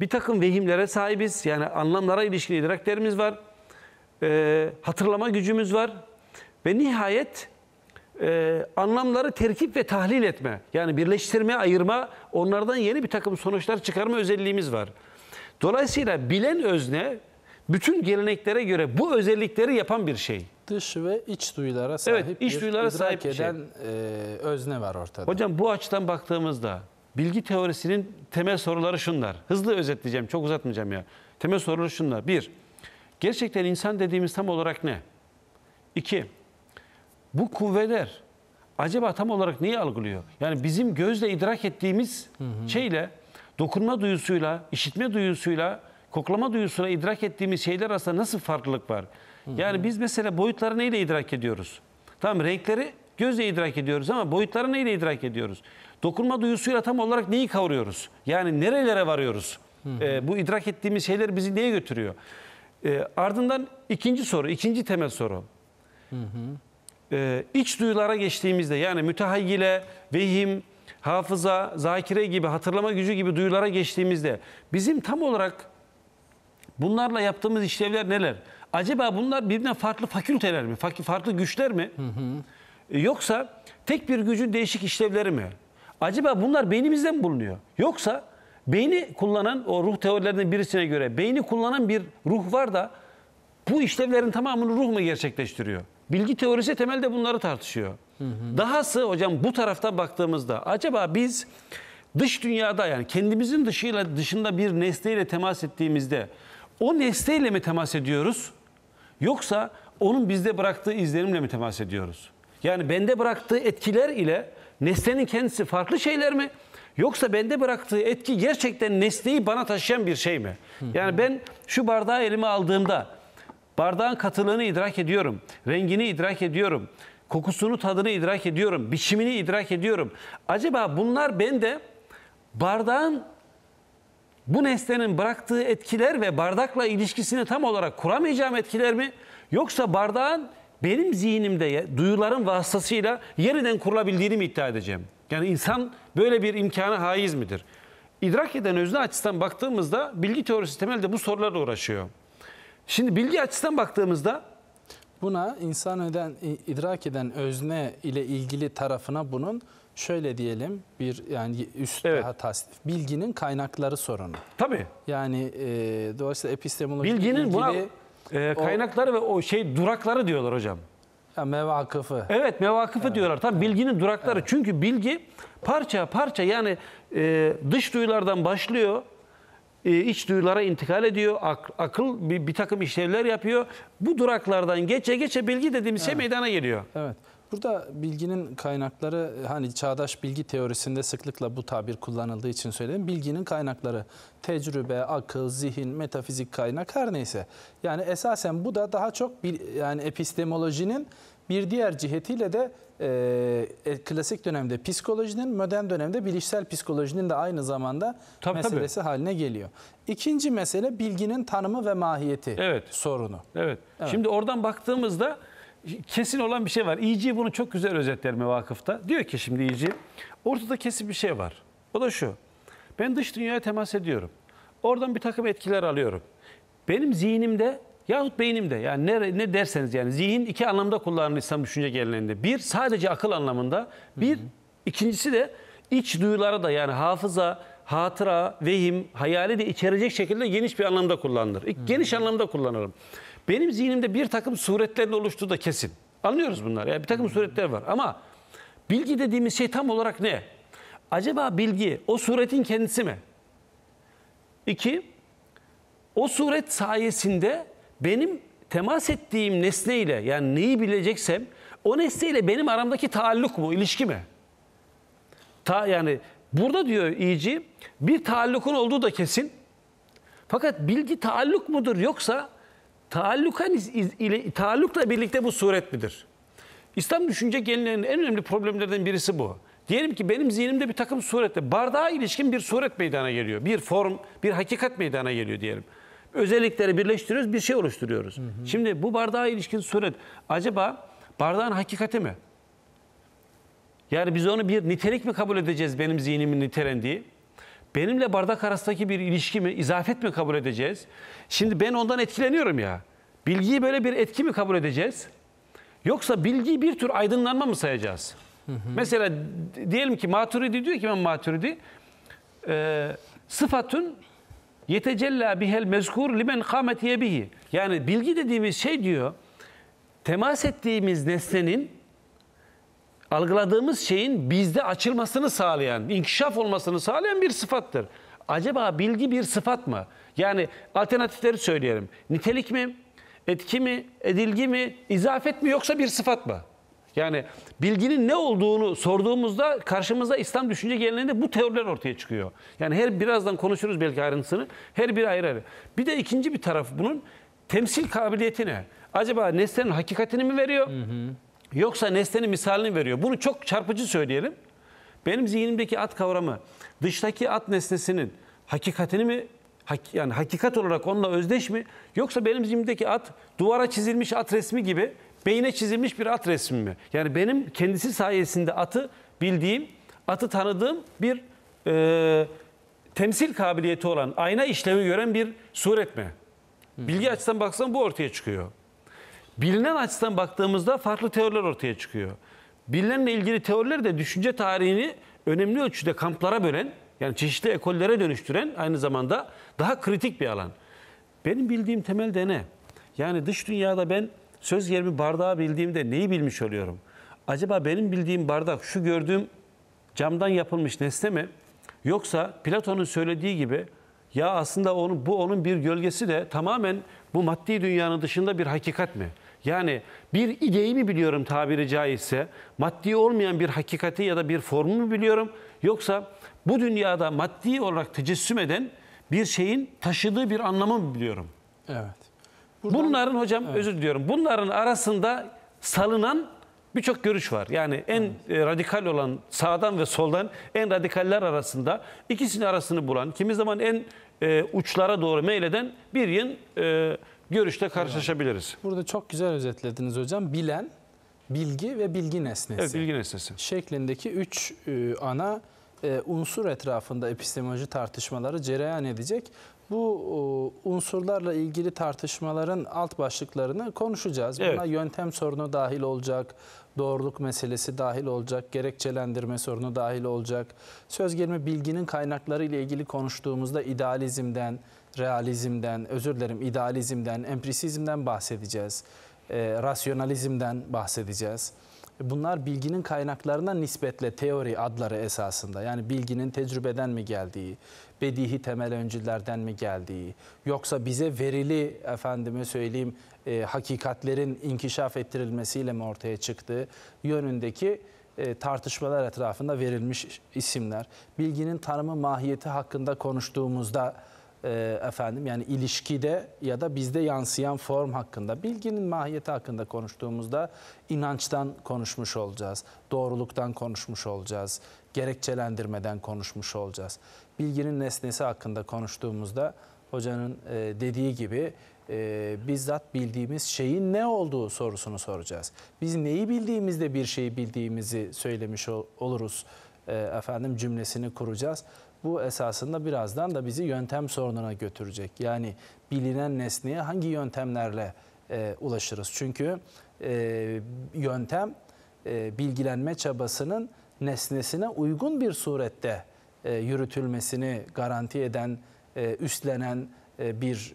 Bir takım vehimlere sahibiz. Yani anlamlara ilişkin idraklerimiz var. E, hatırlama gücümüz var. Ve nihayet e, anlamları terkip ve tahlil etme, yani birleştirme, ayırma, onlardan yeni bir takım sonuçlar çıkarma özelliğimiz var. Dolayısıyla bilen özne bütün geleneklere göre bu özellikleri yapan bir şey. Dış ve iç duyulara sahip evet, iç bir sahip bir şey. eden şey. özne var ortada. Hocam bu açıdan baktığımızda bilgi teorisinin temel soruları şunlar. Hızlı özetleyeceğim, çok uzatmayacağım ya. Temel soruları şunlar. Bir, gerçekten insan dediğimiz tam olarak ne? İki, bu kuvveler acaba tam olarak neyi algılıyor? Yani bizim gözle idrak ettiğimiz hı hı. şeyle dokunma duyusuyla, işitme duyusuyla, koklama duyusuyla idrak ettiğimiz şeyler arasında nasıl farklılık var? Yani biz mesela boyutları neyle idrak ediyoruz? Tamam renkleri gözle idrak ediyoruz ama boyutları neyle idrak ediyoruz? Dokunma duyusuyla tam olarak neyi kavuruyoruz? Yani nerelere varıyoruz? E, bu idrak ettiğimiz şeyler bizi neye götürüyor? E, ardından ikinci soru, ikinci temel soru. Hı hı. E, iç duyulara geçtiğimizde yani mütehayyile, vehim, hafıza, zakire gibi, hatırlama gücü gibi duyulara geçtiğimizde bizim tam olarak bunlarla yaptığımız işlevler neler? Acaba bunlar birbirine farklı fakülteler mi? Farklı güçler mi? Hı hı. E, yoksa tek bir gücün değişik işlevleri mi? Acaba bunlar beynimizde mi bulunuyor? Yoksa beyni kullanan o ruh teorilerinden birisine göre beyni kullanan bir ruh var da bu işlevlerin tamamını ruh mu gerçekleştiriyor? Bilgi teorisi temelde bunları tartışıyor. Hı hı. Dahası hocam bu taraftan baktığımızda acaba biz dış dünyada yani kendimizin dışıyla dışında bir nesneyle temas ettiğimizde o nesneyle mi temas ediyoruz yoksa onun bizde bıraktığı izlenimle mi temas ediyoruz? Yani bende bıraktığı etkiler ile nesnenin kendisi farklı şeyler mi? Yoksa bende bıraktığı etki gerçekten nesneyi bana taşıyan bir şey mi? Yani ben şu bardağı elime aldığımda Bardağın katılığını idrak ediyorum. Rengini idrak ediyorum. Kokusunu, tadını idrak ediyorum. Biçimini idrak ediyorum. Acaba bunlar bende bardağın bu nesnenin bıraktığı etkiler ve bardakla ilişkisini tam olarak kuramayacağım etkiler mi? Yoksa bardağın benim zihnimde duyuların vasıtasıyla yeniden kurulabildiğini mi iddia edeceğim? Yani insan böyle bir imkana haiz midir? İdrak eden özne açısından baktığımızda bilgi teorisi temelde bu sorularla uğraşıyor. Şimdi bilgi açısından baktığımızda buna insan öden, idrak eden özne ile ilgili tarafına bunun şöyle diyelim bir yani üst evet. daha tasnif. Bilginin kaynakları sorunu. Tabii. Yani e, dolayısıyla epistemoloji bilginin ilgili, buna e, kaynakları o, ve o şey durakları diyorlar hocam. Ya mevakıfı. Evet mevakıfı evet. diyorlar. Tabii bilginin durakları. Evet. Çünkü bilgi parça parça yani e, dış duyulardan başlıyor. E, iç duyulara intikal ediyor. Ak, akıl bir, bir takım işlevler yapıyor. Bu duraklardan geçe geçe bilgi dediğimiz şey evet. şey meydana geliyor. Evet. Burada bilginin kaynakları hani çağdaş bilgi teorisinde sıklıkla bu tabir kullanıldığı için söyledim. Bilginin kaynakları tecrübe, akıl, zihin, metafizik kaynak her neyse. Yani esasen bu da daha çok bir yani epistemolojinin bir diğer cihetiyle de e, e, klasik dönemde psikolojinin, modern dönemde bilişsel psikolojinin de aynı zamanda tabii, meselesi tabii. haline geliyor. İkinci mesele bilginin tanımı ve mahiyeti evet. sorunu. Evet. evet. Şimdi oradan baktığımızda kesin olan bir şey var. E.G. bunu çok güzel özetler vakıfta Diyor ki şimdi E.G. ortada kesin bir şey var. O da şu. Ben dış dünyaya temas ediyorum. Oradan bir takım etkiler alıyorum. Benim zihnimde Yahut beynimde yani ne, ne derseniz yani zihin iki anlamda kullanılır İslam düşünce geleneğinde. Bir sadece akıl anlamında. Bir hı hı. ikincisi de iç duyulara da yani hafıza, hatıra, vehim, hayali de içerecek şekilde geniş bir anlamda kullanılır. Geniş anlamda kullanırım. Benim zihnimde bir takım suretlerin oluştuğu da kesin. Anlıyoruz bunlar. Yani bir takım hmm. suretler var ama bilgi dediğimiz şey tam olarak ne? Acaba bilgi o suretin kendisi mi? İki, o suret sayesinde benim temas ettiğim nesneyle yani neyi bileceksem o nesneyle benim aramdaki taalluk mu, ilişki mi? Ta, yani burada diyor iyici e bir taallukun olduğu da kesin. Fakat bilgi taalluk mudur yoksa taallukan ile taallukla birlikte bu suret midir? İslam düşünce genlerinin en önemli problemlerden birisi bu. Diyelim ki benim zihnimde bir takım surette bardağa ilişkin bir suret meydana geliyor. Bir form, bir hakikat meydana geliyor diyelim özellikleri birleştiriyoruz, bir şey oluşturuyoruz. Hı hı. Şimdi bu bardağa ilişkin suret acaba bardağın hakikati mi? Yani biz onu bir nitelik mi kabul edeceğiz benim zihnimin nitelendiği? Benimle bardak arasındaki bir ilişki mi, izafet mi kabul edeceğiz? Şimdi ben ondan etkileniyorum ya. Bilgiyi böyle bir etki mi kabul edeceğiz? Yoksa bilgiyi bir tür aydınlanma mı sayacağız? Hı hı. Mesela diyelim ki Maturidi diyor ki ben Maturidi e, sıfatın Yetecella bihel mezkur limen kametiye bihi. Yani bilgi dediğimiz şey diyor, temas ettiğimiz nesnenin, algıladığımız şeyin bizde açılmasını sağlayan, inkişaf olmasını sağlayan bir sıfattır. Acaba bilgi bir sıfat mı? Yani alternatifleri söyleyelim. Nitelik mi? Etki mi? Edilgi mi? İzafet mi? Yoksa bir sıfat mı? Yani bilginin ne olduğunu sorduğumuzda karşımıza İslam düşünce geleneğinde bu teoriler ortaya çıkıyor. Yani her birazdan konuşuruz belki ayrıntısını. Her biri ayrı ayrı. Bir de ikinci bir taraf bunun temsil kabiliyeti ne? Acaba nesnenin hakikatini mi veriyor? Hı hı. Yoksa nesnenin misalini veriyor. Bunu çok çarpıcı söyleyelim. Benim zihnimdeki at kavramı dıştaki at nesnesinin hakikatini mi yani hakikat olarak onunla özdeş mi? Yoksa benim zihnimdeki at duvara çizilmiş at resmi gibi beyine çizilmiş bir at resmi mi? Yani benim kendisi sayesinde atı bildiğim, atı tanıdığım bir e, temsil kabiliyeti olan, ayna işlemi gören bir suret mi? Bilgi açısından baksan bu ortaya çıkıyor. Bilinen açıdan baktığımızda farklı teoriler ortaya çıkıyor. Bilinenle ilgili teoriler de düşünce tarihini önemli ölçüde kamplara bölen, yani çeşitli ekollere dönüştüren aynı zamanda daha kritik bir alan. Benim bildiğim temelde ne? Yani dış dünyada ben söz gelimi bardağı bildiğimde neyi bilmiş oluyorum? Acaba benim bildiğim bardak şu gördüğüm camdan yapılmış nesne mi? Yoksa Platon'un söylediği gibi ya aslında onun, bu onun bir gölgesi de tamamen bu maddi dünyanın dışında bir hakikat mi? Yani bir ideyi mi biliyorum tabiri caizse, maddi olmayan bir hakikati ya da bir formu mu biliyorum? Yoksa bu dünyada maddi olarak tecessüm eden bir şeyin taşıdığı bir anlamı mı biliyorum? Evet. Buradan, bunların hocam evet. özür diliyorum. Bunların arasında salınan birçok görüş var. Yani en evet. E, radikal olan sağdan ve soldan en radikaller arasında ikisinin arasını bulan, kimi zaman en e, uçlara doğru meyleden bir yıl e, görüşte karşılaşabiliriz. Burada çok güzel özetlediniz hocam. Bilen, bilgi ve bilgi nesnesi. Evet, bilgi nesnesi. Şeklindeki üç e, ana e, unsur etrafında epistemoloji tartışmaları cereyan edecek. Bu e, unsurlarla ilgili tartışmaların alt başlıklarını konuşacağız. Buna evet. yöntem sorunu dahil olacak, doğruluk meselesi dahil olacak, gerekçelendirme sorunu dahil olacak. Söz gelimi bilginin kaynakları ile ilgili konuştuğumuzda idealizmden, realizmden, özür dilerim idealizmden, empirisizmden bahsedeceğiz. E, rasyonalizmden bahsedeceğiz. Bunlar bilginin kaynaklarına nispetle teori adları esasında. Yani bilginin tecrübeden mi geldiği, bedihi temel öncülerden mi geldiği yoksa bize verili efendime söyleyeyim e, hakikatlerin inkişaf ettirilmesiyle mi ortaya çıktığı yönündeki e, tartışmalar etrafında verilmiş isimler. Bilginin tanımı mahiyeti hakkında konuştuğumuzda e, efendim yani ilişkide ya da bizde yansıyan form hakkında bilginin mahiyeti hakkında konuştuğumuzda inançtan konuşmuş olacağız. Doğruluktan konuşmuş olacağız. Gerekçelendirmeden konuşmuş olacağız bilginin nesnesi hakkında konuştuğumuzda hocanın e, dediği gibi e, bizzat bildiğimiz şeyin ne olduğu sorusunu soracağız. Biz neyi bildiğimizde bir şeyi bildiğimizi söylemiş oluruz e, efendim cümlesini kuracağız. Bu esasında birazdan da bizi yöntem sorununa götürecek. Yani bilinen nesneye hangi yöntemlerle e, ulaşırız? Çünkü e, yöntem e, bilgilenme çabasının nesnesine uygun bir surette e, yürütülmesini garanti eden, e, üstlenen e, bir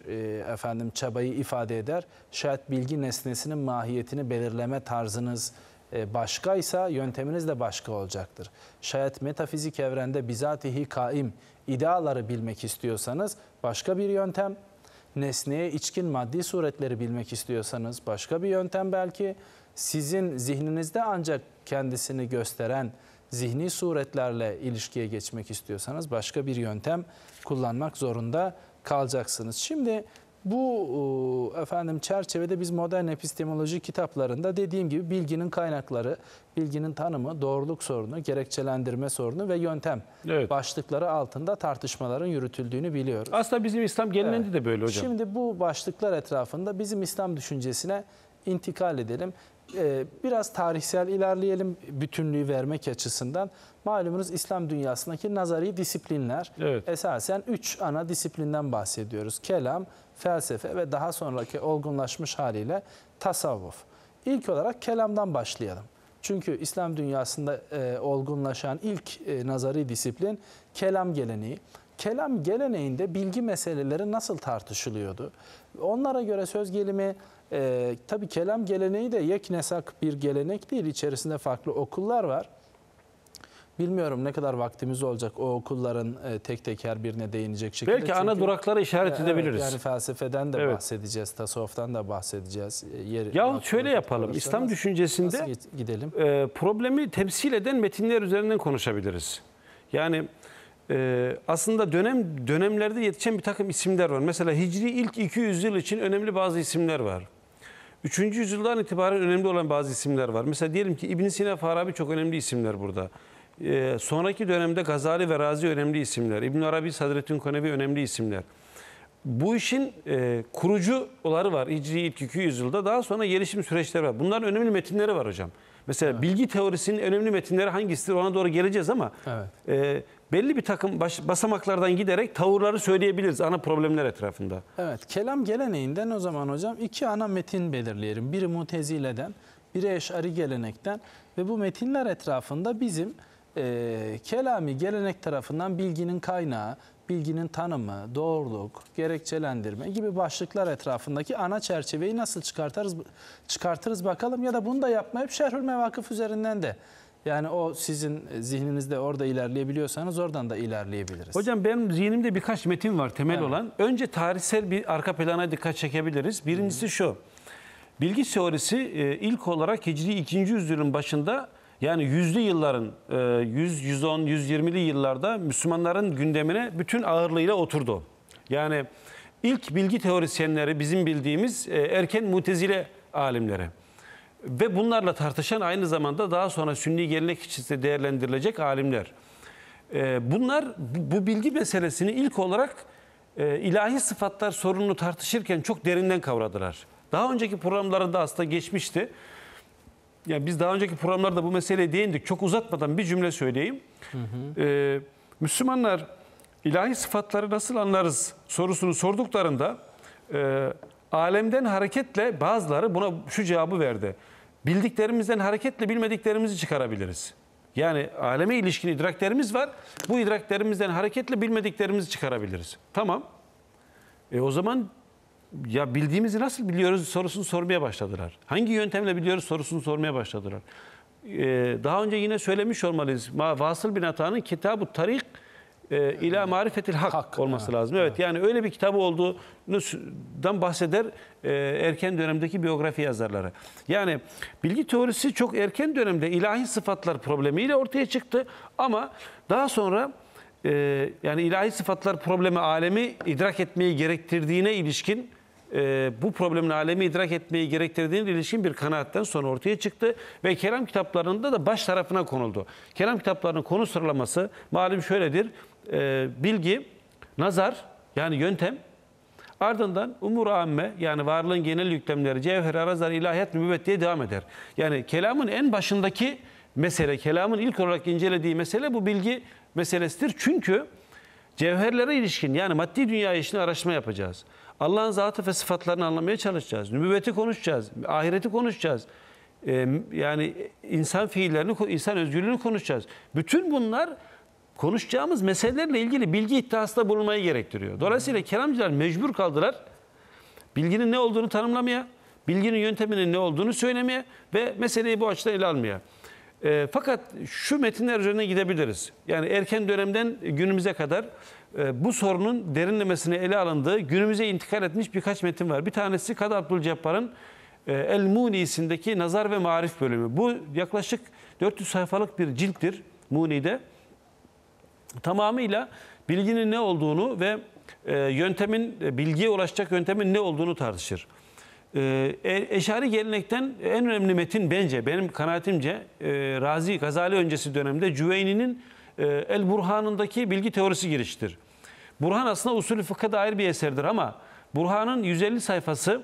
efendim çabayı ifade eder. Şayet bilgi nesnesinin mahiyetini belirleme tarzınız başkaysa yönteminiz de başka olacaktır. Şayet metafizik evrende bizatihi kaim ideaları bilmek istiyorsanız başka bir yöntem, nesneye içkin maddi suretleri bilmek istiyorsanız başka bir yöntem belki sizin zihninizde ancak kendisini gösteren zihni suretlerle ilişkiye geçmek istiyorsanız başka bir yöntem kullanmak zorunda kalacaksınız. Şimdi bu e, efendim çerçevede biz modern epistemoloji kitaplarında dediğim gibi bilginin kaynakları, bilginin tanımı, doğruluk sorunu, gerekçelendirme sorunu ve yöntem evet. başlıkları altında tartışmaların yürütüldüğünü biliyoruz. Aslında bizim İslam geleneğinde evet. de böyle hocam. Şimdi bu başlıklar etrafında bizim İslam düşüncesine intikal edelim. Ee, biraz tarihsel ilerleyelim bütünlüğü vermek açısından. Malumunuz İslam dünyasındaki nazari disiplinler evet. esasen üç ana disiplinden bahsediyoruz. Kelam, felsefe ve daha sonraki olgunlaşmış haliyle tasavvuf. İlk olarak kelamdan başlayalım. Çünkü İslam dünyasında e, olgunlaşan ilk e, nazari disiplin kelam geleneği. Kelam geleneğinde bilgi meseleleri nasıl tartışılıyordu? Onlara göre söz gelimi e, tabii kelam geleneği de yeknesak bir gelenek değil. İçerisinde farklı okullar var. Bilmiyorum ne kadar vaktimiz olacak o okulların e, tek tek her birine değinecek şekilde. Belki Çünkü, ana duraklara işaret e, edebiliriz. Evet, yani felsefeden de evet. bahsedeceğiz, tasavvuftan da bahsedeceğiz. E, Yer, ya şöyle yapalım. İslam düşüncesinde gidelim? E, problemi temsil eden metinler üzerinden konuşabiliriz. Yani e, aslında dönem dönemlerde yetişen bir takım isimler var. Mesela Hicri ilk 200 yıl için önemli bazı isimler var. 3. yüzyıldan itibaren önemli olan bazı isimler var. Mesela diyelim ki İbn Sina, Farabi çok önemli isimler burada. Ee, sonraki dönemde Gazali ve Razi önemli isimler. İbn Arabi, Sadreddin Konevi önemli isimler. Bu işin e, kurucuları var Hicri ilk 2 yüzyılda. Daha sonra gelişim süreçleri var. Bunların önemli metinleri var hocam. Mesela evet. bilgi teorisinin önemli metinleri hangisidir ona doğru geleceğiz ama evet. e, belli bir takım baş, basamaklardan giderek tavırları söyleyebiliriz ana problemler etrafında. Evet, kelam geleneğinden o zaman hocam iki ana metin belirleyelim. Biri mutezileden, biri eşari gelenekten ve bu metinler etrafında bizim e, kelami gelenek tarafından bilginin kaynağı, bilginin tanımı, doğruluk, gerekçelendirme gibi başlıklar etrafındaki ana çerçeveyi nasıl çıkartırız çıkartırız bakalım ya da bunu da yapmayıp şerhül mevakıf üzerinden de yani o sizin e, zihninizde orada ilerleyebiliyorsanız oradan da ilerleyebiliriz. Hocam benim zihnimde birkaç metin var temel evet. olan. Önce tarihsel bir arka plana dikkat çekebiliriz. Birincisi şu. Bilgi teorisi e, ilk olarak Hicri 2. yüzyılın başında yani yüzlü yılların 100, 110, 120'li yıllarda Müslümanların gündemine bütün ağırlığıyla oturdu. Yani ilk bilgi teorisyenleri bizim bildiğimiz e, erken mutezile alimleri. Ve bunlarla tartışan aynı zamanda daha sonra sünni gelenek içinde değerlendirilecek alimler. Ee, bunlar bu bilgi meselesini ilk olarak e, ilahi sıfatlar sorununu tartışırken çok derinden kavradılar. Daha önceki programlarında aslında geçmişti. Yani biz daha önceki programlarda bu meseleye değindik. Çok uzatmadan bir cümle söyleyeyim. Hı hı. Ee, Müslümanlar ilahi sıfatları nasıl anlarız sorusunu sorduklarında e, alemden hareketle bazıları buna şu cevabı verdi bildiklerimizden hareketle bilmediklerimizi çıkarabiliriz. Yani aleme ilişkin idraklerimiz var. Bu idraklerimizden hareketle bilmediklerimizi çıkarabiliriz. Tamam. E o zaman ya bildiğimizi nasıl biliyoruz sorusunu sormaya başladılar. Hangi yöntemle biliyoruz sorusunu sormaya başladılar. E, daha önce yine söylemiş olmalıyız. Vasıl bin Ata'nın Kitab-ı Tarik e, ila marifetil hak, hak olması ha, lazım. Evet, evet yani öyle bir kitabı olduğundan bahseder e, erken dönemdeki biyografi yazarları. Yani bilgi teorisi çok erken dönemde ilahi sıfatlar problemiyle ortaya çıktı ama daha sonra e, yani ilahi sıfatlar problemi alemi idrak etmeyi gerektirdiğine ilişkin e, bu problemin alemi idrak etmeyi gerektirdiğine ilişkin bir kanaatten sonra ortaya çıktı ve kelam kitaplarında da baş tarafına konuldu. Kelam kitaplarının konu sıralaması malum şöyledir e, bilgi, nazar yani yöntem Ardından umur amme yani varlığın genel yüklemleri cevher, arazlar, ilahiyat, nübüvvet diye devam eder. Yani kelamın en başındaki mesele, kelamın ilk olarak incelediği mesele bu bilgi meselesidir. Çünkü cevherlere ilişkin yani maddi dünya ilişkin araştırma yapacağız. Allah'ın zatı ve sıfatlarını anlamaya çalışacağız. Nübüvveti konuşacağız, ahireti konuşacağız. Ee, yani insan fiillerini, insan özgürlüğünü konuşacağız. Bütün bunlar konuşacağımız meselelerle ilgili bilgi iddiasında bulunmayı gerektiriyor. Dolayısıyla kelamcılar mecbur kaldılar bilginin ne olduğunu tanımlamaya, bilginin yönteminin ne olduğunu söylemeye ve meseleyi bu açıdan ele almaya. E, fakat şu metinler üzerine gidebiliriz. Yani erken dönemden günümüze kadar e, bu sorunun derinlemesine ele alındığı, günümüze intikal etmiş birkaç metin var. Bir tanesi Kadı Abdülcebbar'ın e, El Muni'sindeki Nazar ve Marif bölümü. Bu yaklaşık 400 sayfalık bir cilttir Muni'de tamamıyla bilginin ne olduğunu ve e, yöntemin e, bilgiye ulaşacak yöntemin ne olduğunu tartışır. E, e, eşari gelenekten en önemli metin bence, benim kanaatimce e, Razi Gazali öncesi dönemde Cüveyni'nin e, El Burhan'ındaki bilgi teorisi giriştir. Burhan aslında usulü fıkha dair bir eserdir ama Burhan'ın 150 sayfası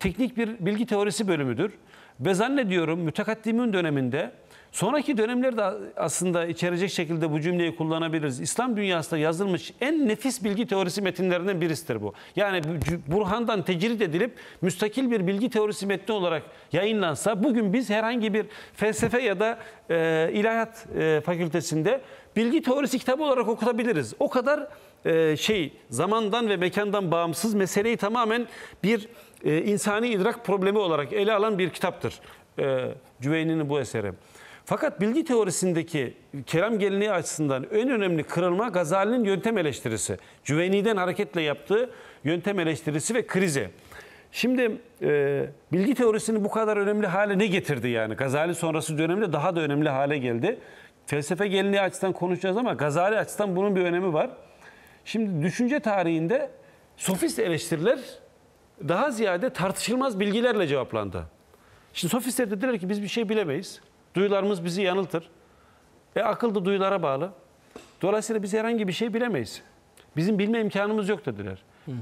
teknik bir bilgi teorisi bölümüdür. Ve zannediyorum mütekaddimin döneminde Sonraki dönemlerde aslında içerecek şekilde bu cümleyi kullanabiliriz. İslam dünyasında yazılmış en nefis bilgi teorisi metinlerinden birisidir bu. Yani Burhan'dan tecrit edilip müstakil bir bilgi teorisi metni olarak yayınlansa bugün biz herhangi bir felsefe ya da e, ilahiyat e, fakültesinde bilgi teorisi kitabı olarak okutabiliriz. O kadar e, şey zamandan ve mekandan bağımsız meseleyi tamamen bir e, insani idrak problemi olarak ele alan bir kitaptır. E, Cüveyni'nin bu eseri. Fakat bilgi teorisindeki Kerem geleneği açısından en önemli kırılma Gazali'nin yöntem eleştirisi. Cüveni'den hareketle yaptığı yöntem eleştirisi ve krizi. Şimdi e, bilgi teorisini bu kadar önemli hale ne getirdi yani? Gazali sonrası dönemde daha da önemli hale geldi. Felsefe geleneği açısından konuşacağız ama Gazali açısından bunun bir önemi var. Şimdi düşünce tarihinde sofist eleştiriler daha ziyade tartışılmaz bilgilerle cevaplandı. Şimdi sofistler dediler ki biz bir şey bilemeyiz. Duyularımız bizi yanıltır. E akıl da duyulara bağlı. Dolayısıyla biz herhangi bir şey bilemeyiz. Bizim bilme imkanımız yok dediler. Hı hı.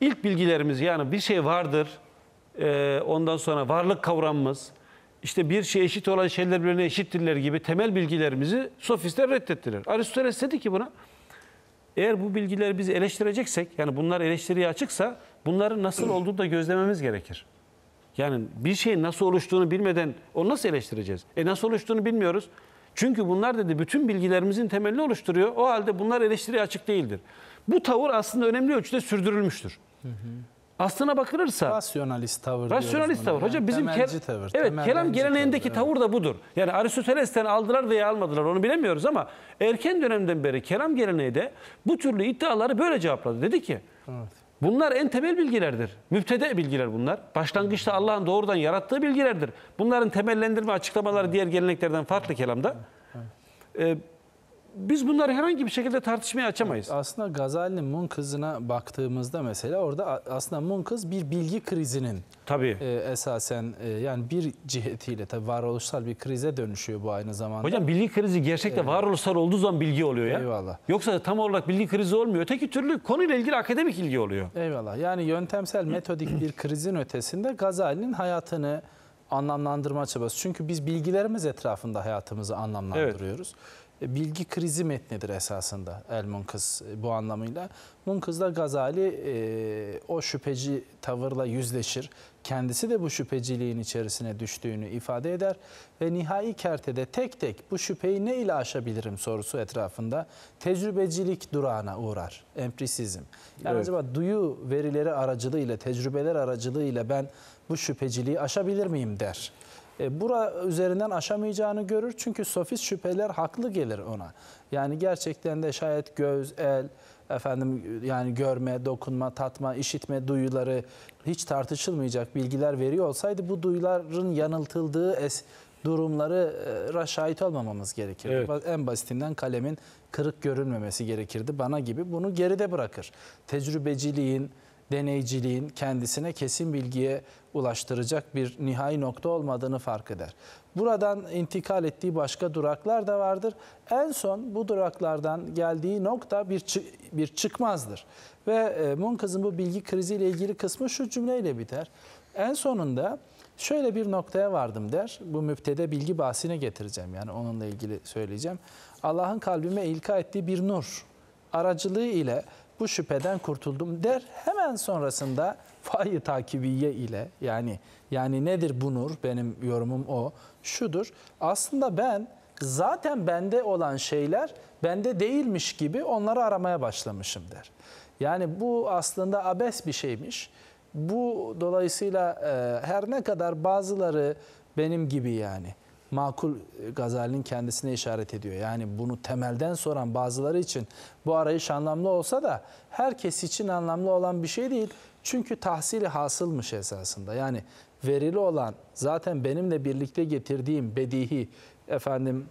İlk bilgilerimiz yani bir şey vardır. E, ondan sonra varlık kavramımız. işte bir şey eşit olan şeyler birbirine eşittirler gibi temel bilgilerimizi sofistler reddettiler. Aristoteles dedi ki buna eğer bu bilgileri biz eleştireceksek yani bunlar eleştiriye açıksa bunların nasıl olduğunu da gözlememiz gerekir. Yani bir şeyin nasıl oluştuğunu bilmeden onu nasıl eleştireceğiz? E nasıl oluştuğunu bilmiyoruz. Çünkü bunlar dedi bütün bilgilerimizin temelini oluşturuyor. O halde bunlar eleştiriye açık değildir. Bu tavır aslında önemli ölçüde sürdürülmüştür. Hı hı. Aslına bakılırsa rasyonalist tavır. Rasyonalist tavır. Yani. Hocam bizim ke tavır, evet kelam geleneğindeki tavır, tavır da budur. Yani Aristoteles'ten aldılar veya almadılar onu bilemiyoruz ama erken dönemden beri kelam geleneği de bu türlü iddiaları böyle cevapladı. Dedi ki evet. Bunlar en temel bilgilerdir. Müptede bilgiler bunlar. Başlangıçta Allah'ın doğrudan yarattığı bilgilerdir. Bunların temellendirme açıklamaları diğer geleneklerden farklı kelamda. Ee, biz bunları herhangi bir şekilde tartışmaya açamayız. Aslında Gazali'nin Mun kızına baktığımızda mesela orada aslında Mun kız bir bilgi krizinin tabii. E, esasen e, yani bir cihetiyle tabii varoluşsal bir krize dönüşüyor bu aynı zamanda. Hocam bilgi krizi gerçekten ee, varoluşsal olduğu zaman bilgi oluyor ya. Eyvallah. Yoksa tam olarak bilgi krizi olmuyor. Öteki türlü konuyla ilgili akademik ilgi oluyor. Eyvallah. Yani yöntemsel metodik bir krizin ötesinde Gazali'nin hayatını anlamlandırma çabası. Çünkü biz bilgilerimiz etrafında hayatımızı anlamlandırıyoruz. Evet bilgi krizi metnidir esasında El Munkız e, bu anlamıyla. da Gazali e, o şüpheci tavırla yüzleşir. Kendisi de bu şüpheciliğin içerisine düştüğünü ifade eder ve nihai kertede tek tek bu şüpheyi ne ile aşabilirim sorusu etrafında tecrübecilik durağına uğrar. Empirisizm. Yani evet. acaba duyu verileri aracılığıyla, tecrübeler aracılığıyla ben bu şüpheciliği aşabilir miyim der e, bura üzerinden aşamayacağını görür. Çünkü sofist şüpheler haklı gelir ona. Yani gerçekten de şayet göz, el, efendim yani görme, dokunma, tatma, işitme duyuları hiç tartışılmayacak bilgiler veriyor olsaydı bu duyuların yanıltıldığı es durumları e, şahit olmamamız gerekir. Evet. En basitinden kalemin kırık görünmemesi gerekirdi bana gibi. Bunu geride bırakır. Tecrübeciliğin, deneyciliğin kendisine kesin bilgiye ulaştıracak bir nihai nokta olmadığını fark eder. Buradan intikal ettiği başka duraklar da vardır. En son bu duraklardan geldiği nokta bir bir çıkmazdır. Ve e, Munkız'ın bu bilgi kriziyle ilgili kısmı şu cümleyle biter. En sonunda şöyle bir noktaya vardım der. Bu müptede bilgi bahsine getireceğim. Yani onunla ilgili söyleyeceğim. Allah'ın kalbime ilka ettiği bir nur aracılığı ile bu şüpheden kurtuldum der. Hemen sonrasında fayi takibiye ile yani yani nedir bu nur? Benim yorumum o. Şudur. Aslında ben zaten bende olan şeyler bende değilmiş gibi onları aramaya başlamışım der. Yani bu aslında abes bir şeymiş. Bu dolayısıyla e, her ne kadar bazıları benim gibi yani makul e, Gazali'nin kendisine işaret ediyor. Yani bunu temelden soran bazıları için bu arayış anlamlı olsa da herkes için anlamlı olan bir şey değil. Çünkü tahsili hasılmış esasında. Yani verili olan zaten benimle birlikte getirdiğim bedihi efendim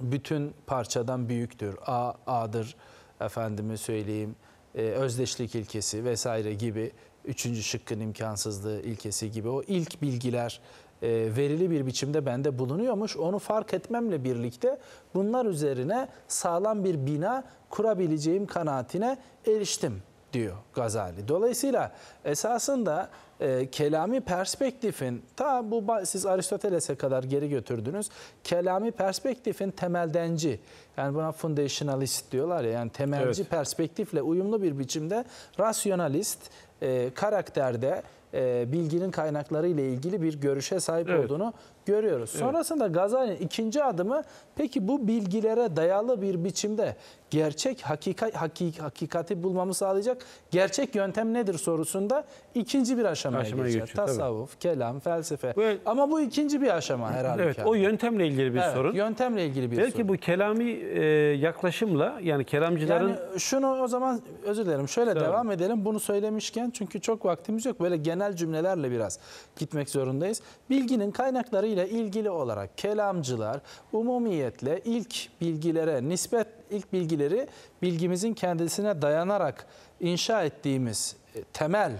bütün parçadan büyüktür. A A'dır efendime söyleyeyim. E, özdeşlik ilkesi vesaire gibi üçüncü şıkkın imkansızlığı ilkesi gibi o ilk bilgiler e, verili bir biçimde bende bulunuyormuş. Onu fark etmemle birlikte bunlar üzerine sağlam bir bina kurabileceğim kanaatine eriştim diyor Gazali. Dolayısıyla esasında e, kelami perspektifin ta bu siz Aristoteles'e kadar geri götürdünüz. Kelami perspektifin temeldenci yani buna foundationalist diyorlar ya yani temelci evet. perspektifle uyumlu bir biçimde rasyonalist e, karakterde e, bilginin kaynakları ile ilgili bir görüşe sahip evet. olduğunu görüyoruz. Sonrasında evet. Gazali'nin ikinci adımı peki bu bilgilere dayalı bir biçimde gerçek hakika, hakik, hakikati bulmamı sağlayacak gerçek yöntem nedir sorusunda ikinci bir aşamaya, aşamaya geçer. Geçiyor, Tasavvuf, tabii. kelam, felsefe. Bu, Ama bu ikinci bir aşama herhalde. Evet, o yöntemle ilgili bir evet, sorun. Yöntemle ilgili bir Belki sorun. Belki bu kelami e, yaklaşımla yani kelamcıların... Yani şunu o zaman özür dilerim şöyle tamam. devam edelim. Bunu söylemişken çünkü çok vaktimiz yok. Böyle genel cümlelerle biraz gitmek zorundayız. Bilginin kaynaklarıyla ilgili olarak kelamcılar umumiyetle ilk bilgilere nispet ilk bilgileri bilgimizin kendisine dayanarak inşa ettiğimiz e, temel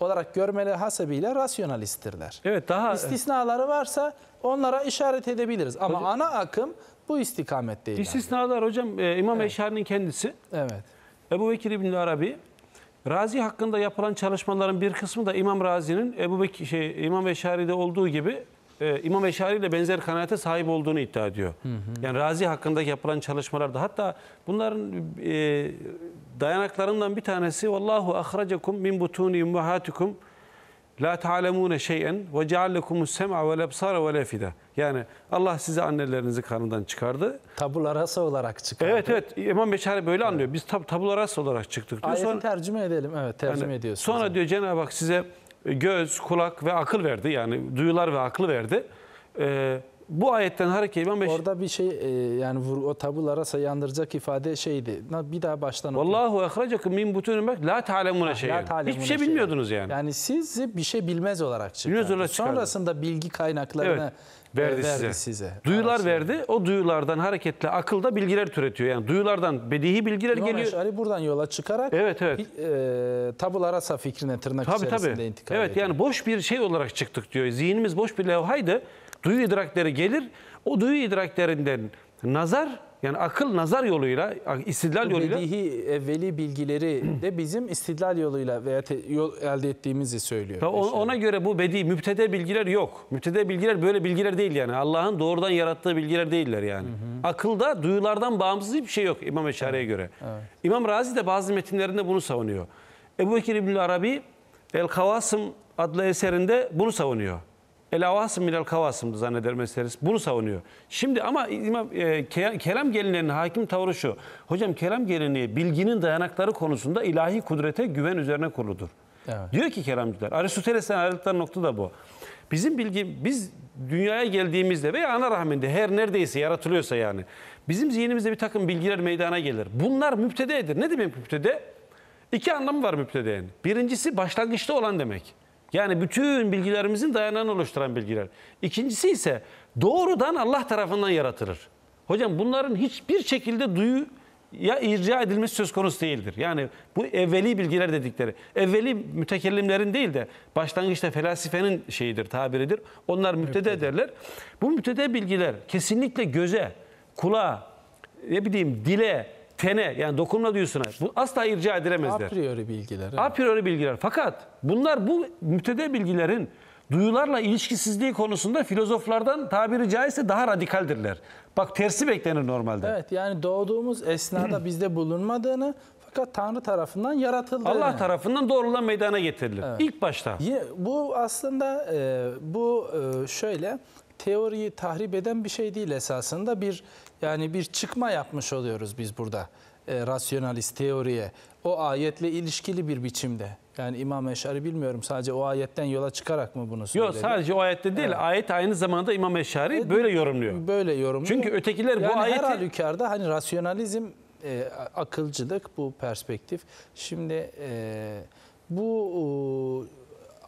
olarak görmeli hasebiyle rasyonalisttirler. Evet daha istisnaları varsa onlara işaret edebiliriz ama hocam, ana akım bu istikamette değil. İstisnalar hocam e, İmam evet. Eşhari'nin kendisi. Evet. Ebu Bekir İbni Arabi Razi hakkında yapılan çalışmaların bir kısmı da İmam Razi'nin Ebu Bekir şey İmam Eşhari'de olduğu gibi e, İmam Eşari ile benzer kanaate sahip olduğunu iddia ediyor. Hı hı. Yani Razi hakkında yapılan çalışmalarda hatta bunların e, dayanaklarından bir tanesi vallahu ahracakum min butuni ummahatikum la ta'lemune şey'en ve ceallekumus sem'a vel ebsara vel efida. Yani Allah sizi annelerinizi karnından çıkardı. Tabularası olarak çıkardı. Evet evet İmam Beşari böyle evet. anlıyor. Biz tab tabularası olarak çıktık diyor. Ayeti sonra, tercüme edelim. Evet tercüme yani, ediyorsunuz. Sonra yani. diyor Cenab-ı Hak size göz, kulak ve akıl verdi. Yani duyular ve aklı verdi. E, bu ayetten hareketle ben beş... Orada bir şey e, yani o tabulara sayandıracak ifade şeydi. Bir daha baştan okuyayım. Vallahu ehracakum min butun ümmet la ta'lemune şeyen. Hiçbir şey bilmiyordunuz yani. Yani sizi bir şey bilmez olarak Bilmez olarak çıkardı. Sonrasında bilgi kaynaklarını evet verdi, verdi size. size. Duyular Arası. verdi. O duyulardan hareketle akılda bilgiler türetiyor. Yani duyulardan bedihi bilgiler İmam geliyor. Ali buradan yola çıkarak evet, evet. E, tabulara sa fikrine tırnak tabii, içerisinde tabii. intikal Evet ediyor. yani boş bir şey olarak çıktık diyor. Zihnimiz boş bir levhaydı. Duyu idrakleri gelir. O duyu idraklerinden nazar yani akıl nazar yoluyla, istidlal yoluyla. Bedihi evveli bilgileri de bizim istidlal yoluyla veya yol elde ettiğimizi söylüyor. Tabii ona, göre bu bedi, müptede bilgiler yok. Müptede bilgiler böyle bilgiler değil yani. Allah'ın doğrudan yarattığı bilgiler değiller yani. Hı hı. Akılda duyulardan bağımsız hiçbir şey yok İmam Eşari'ye evet. göre. Evet. İmam Razi de bazı metinlerinde bunu savunuyor. Ebu Bekir İbnül Arabi El Kavasım adlı eserinde bunu savunuyor. El avasım minel kavasımdı zanneder eseris. Bunu savunuyor. Şimdi ama İmam, e, kelam geleneğinin hakim tavrı şu. Hocam kelam geleneği bilginin dayanakları konusunda ilahi kudrete güven üzerine kuruludur. Evet. Diyor ki kelamcılar. Aristoteles'ten ayrıldıkları nokta da bu. Bizim bilgi, biz dünyaya geldiğimizde veya ana rahminde her neredeyse yaratılıyorsa yani bizim zihnimizde bir takım bilgiler meydana gelir. Bunlar müptededir. Ne demek müptede? İki anlamı var müptedenin. Birincisi başlangıçta olan demek. Yani bütün bilgilerimizin dayanan oluşturan bilgiler. İkincisi ise doğrudan Allah tarafından yaratılır. Hocam bunların hiçbir şekilde duyu ya irca edilmesi söz konusu değildir. Yani bu evveli bilgiler dedikleri. Evveli mütekellimlerin değil de başlangıçta felasifenin şeyidir, tabiridir. Onlar müptede evet. ederler. Bu müptede bilgiler kesinlikle göze, kulağa, ne bileyim dile, tene yani dokunma duyusuna bu asla irca edilemezler. A priori bilgiler. Evet. A priori bilgiler. Fakat bunlar bu mütede bilgilerin duyularla ilişkisizliği konusunda filozoflardan tabiri caizse daha radikaldirler. Bak tersi beklenir normalde. Evet yani doğduğumuz esnada bizde bulunmadığını fakat Tanrı tarafından yaratıldığını. Allah tarafından doğrulan meydana getirilir. Evet. İlk başta. Bu aslında e, bu e, şöyle teoriyi tahrip eden bir şey değil esasında bir yani bir çıkma yapmış oluyoruz biz burada e, rasyonalist teoriye o ayetle ilişkili bir biçimde. Yani İmam Eşari bilmiyorum sadece o ayetten yola çıkarak mı bunu söyledi? Yok sadece o ayette değil. Evet. Ayet aynı zamanda İmam Eşari e, böyle yorumluyor. Böyle yorumluyor. Çünkü ötekiler yani bu ayeti... her halükarda hani rasyonalizm, e, akılcılık bu perspektif. Şimdi e, bu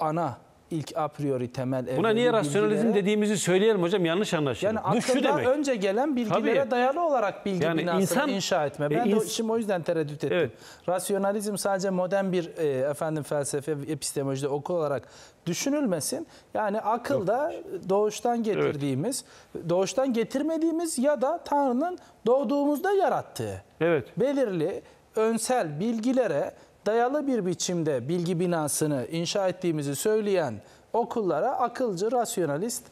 e, ana ilk a priori temel Buna niye rasyonalizm bilgilere... dediğimizi söyleyelim hocam yanlış anlaşılır. Yani Düşü demek. önce gelen bilgilere Tabii. dayalı olarak bilgi yani binasını insan, inşa etme. E, ben e, ins- de şimdi o yüzden tereddüt ettim. Evet. Rasyonalizm sadece modern bir e, efendim felsefe epistemolojide okul olarak düşünülmesin. Yani akıl da doğuştan getirdiğimiz, evet. doğuştan getirmediğimiz ya da Tanrı'nın doğduğumuzda yarattığı. Evet. Belirli önsel bilgilere dayalı bir biçimde bilgi binasını inşa ettiğimizi söyleyen okullara akılcı, rasyonalist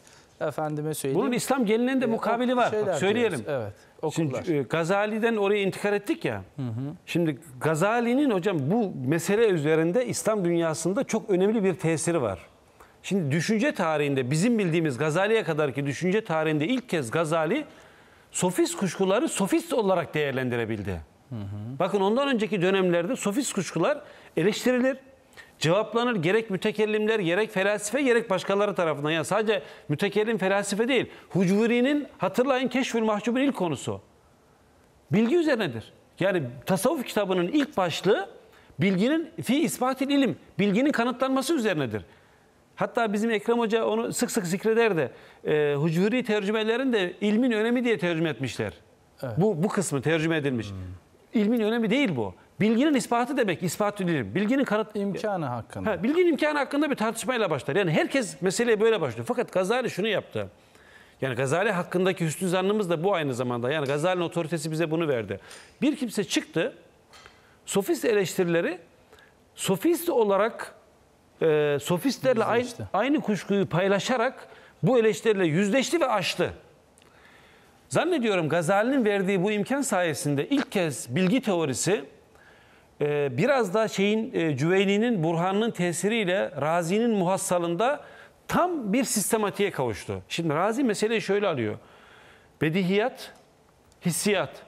efendime söyleyeyim. Bunun İslam geleneğinde e, mukabili var. Bak, söyleyelim. Diyoruz. Evet. Okullar. Şimdi e, Gazali'den oraya intikar ettik ya. Hı hı. Şimdi Gazali'nin hocam bu mesele üzerinde İslam dünyasında çok önemli bir tesiri var. Şimdi düşünce tarihinde bizim bildiğimiz Gazali'ye kadar ki düşünce tarihinde ilk kez Gazali sofist kuşkuları sofist olarak değerlendirebildi. Hı Bakın ondan önceki dönemlerde sofist kuşkular eleştirilir. Cevaplanır gerek mütekellimler, gerek felsefe, gerek başkaları tarafından. Yani sadece mütekellim felsefe değil. Hucuri'nin hatırlayın Keşfül Mahcub'un ilk konusu. Bilgi üzerinedir. Yani tasavvuf kitabının ilk başlığı bilginin fi ispatil ilim, bilginin kanıtlanması üzerinedir. Hatta bizim Ekrem Hoca onu sık sık zikrederdi. E, Hucuri tercümelerin de ilmin önemi diye tercüme etmişler. Evet. Bu, bu kısmı tercüme edilmiş. Hmm ilmin önemi değil bu. Bilginin ispatı demek ispat ilim. Bilginin kanıt imkanı hakkında. Ha, bilginin imkanı hakkında bir tartışmayla başlar. Yani herkes meseleye böyle başlıyor. Fakat Gazali şunu yaptı. Yani Gazali hakkındaki hüsnü zannımız da bu aynı zamanda. Yani Gazali'nin otoritesi bize bunu verdi. Bir kimse çıktı, sofist eleştirileri sofist olarak e, sofistlerle aynı, aynı kuşkuyu paylaşarak bu eleştiriyle yüzleşti ve aştı. Zannediyorum Gazali'nin verdiği bu imkan sayesinde ilk kez bilgi teorisi e, biraz da şeyin e, Cüveyni'nin Burhan'ın tesiriyle Razi'nin muhassalında tam bir sistematiğe kavuştu. Şimdi Razi meseleyi şöyle alıyor. Bedihiyat, hissiyat.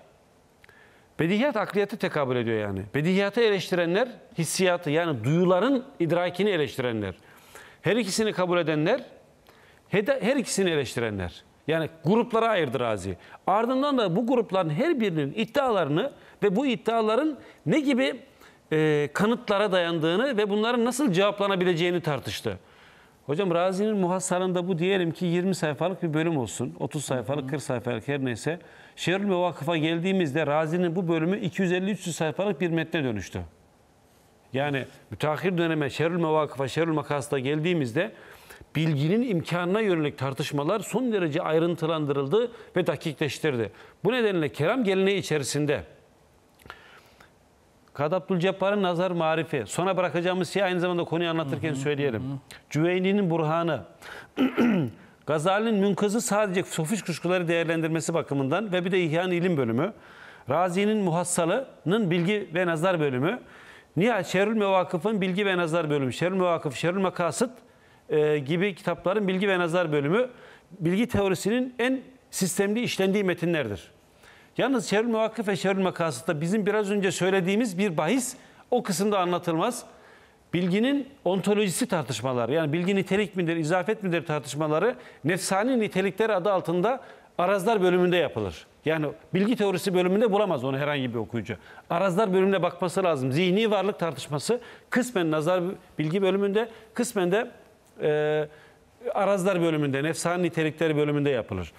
Bedihiyat akliyatı tekabül ediyor yani. Bedihiyatı eleştirenler hissiyatı yani duyuların idrakini eleştirenler. Her ikisini kabul edenler, her ikisini eleştirenler. Yani gruplara ayırdı Razi. Ardından da bu grupların her birinin iddialarını ve bu iddiaların ne gibi e, kanıtlara dayandığını ve bunların nasıl cevaplanabileceğini tartıştı. Hocam Razi'nin muhassarında bu diyelim ki 20 sayfalık bir bölüm olsun. 30 sayfalık, 40 sayfalık her neyse. Şerül Mevakıf'a geldiğimizde Razi'nin bu bölümü 250-300 sayfalık bir metne dönüştü. Yani müteahhir döneme Şerül Mevakıf'a, Şerül Makas'ta geldiğimizde bilginin imkanına yönelik tartışmalar son derece ayrıntılandırıldı ve dakikleştirdi. Bu nedenle Kerem geleneği içerisinde Kad Abdülcebbar'ın nazar marifi. Sonra bırakacağımız şey aynı zamanda konuyu anlatırken söyleyelim. Hı. Cüveyni'nin burhanı. Gazali'nin münkızı sadece sofiş kuşkuları değerlendirmesi bakımından ve bir de İhyan ilim bölümü. Razi'nin muhassalının bilgi ve nazar bölümü. Nihayet Şerül Mevakıf'ın bilgi ve nazar bölümü. Şerül Mevakıf, Şerül Makasıt e, gibi kitapların bilgi ve nazar bölümü bilgi teorisinin en sistemli işlendiği metinlerdir. Yalnız şerül muvakkıf ve şerül makasıda bizim biraz önce söylediğimiz bir bahis o kısımda anlatılmaz. Bilginin ontolojisi tartışmaları yani bilgi nitelik midir, izafet midir tartışmaları nefsani nitelikler adı altında arazlar bölümünde yapılır. Yani bilgi teorisi bölümünde bulamaz onu herhangi bir okuyucu. Arazlar bölümüne bakması lazım. Zihni varlık tartışması kısmen nazar bilgi bölümünde, kısmen de e, arazlar bölümünde, nefsani nitelikleri bölümünde yapılır.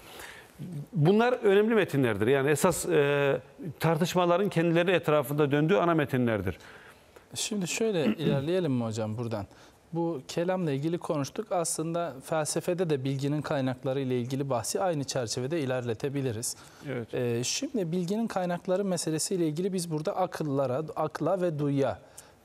Bunlar önemli metinlerdir. Yani esas e, tartışmaların kendileri etrafında döndüğü ana metinlerdir. Şimdi şöyle ilerleyelim mi hocam buradan? Bu kelamla ilgili konuştuk. Aslında felsefede de bilginin kaynakları ile ilgili bahsi aynı çerçevede ilerletebiliriz. Evet. Ee, şimdi bilginin kaynakları meselesi ile ilgili biz burada akıllara, akla ve duyuya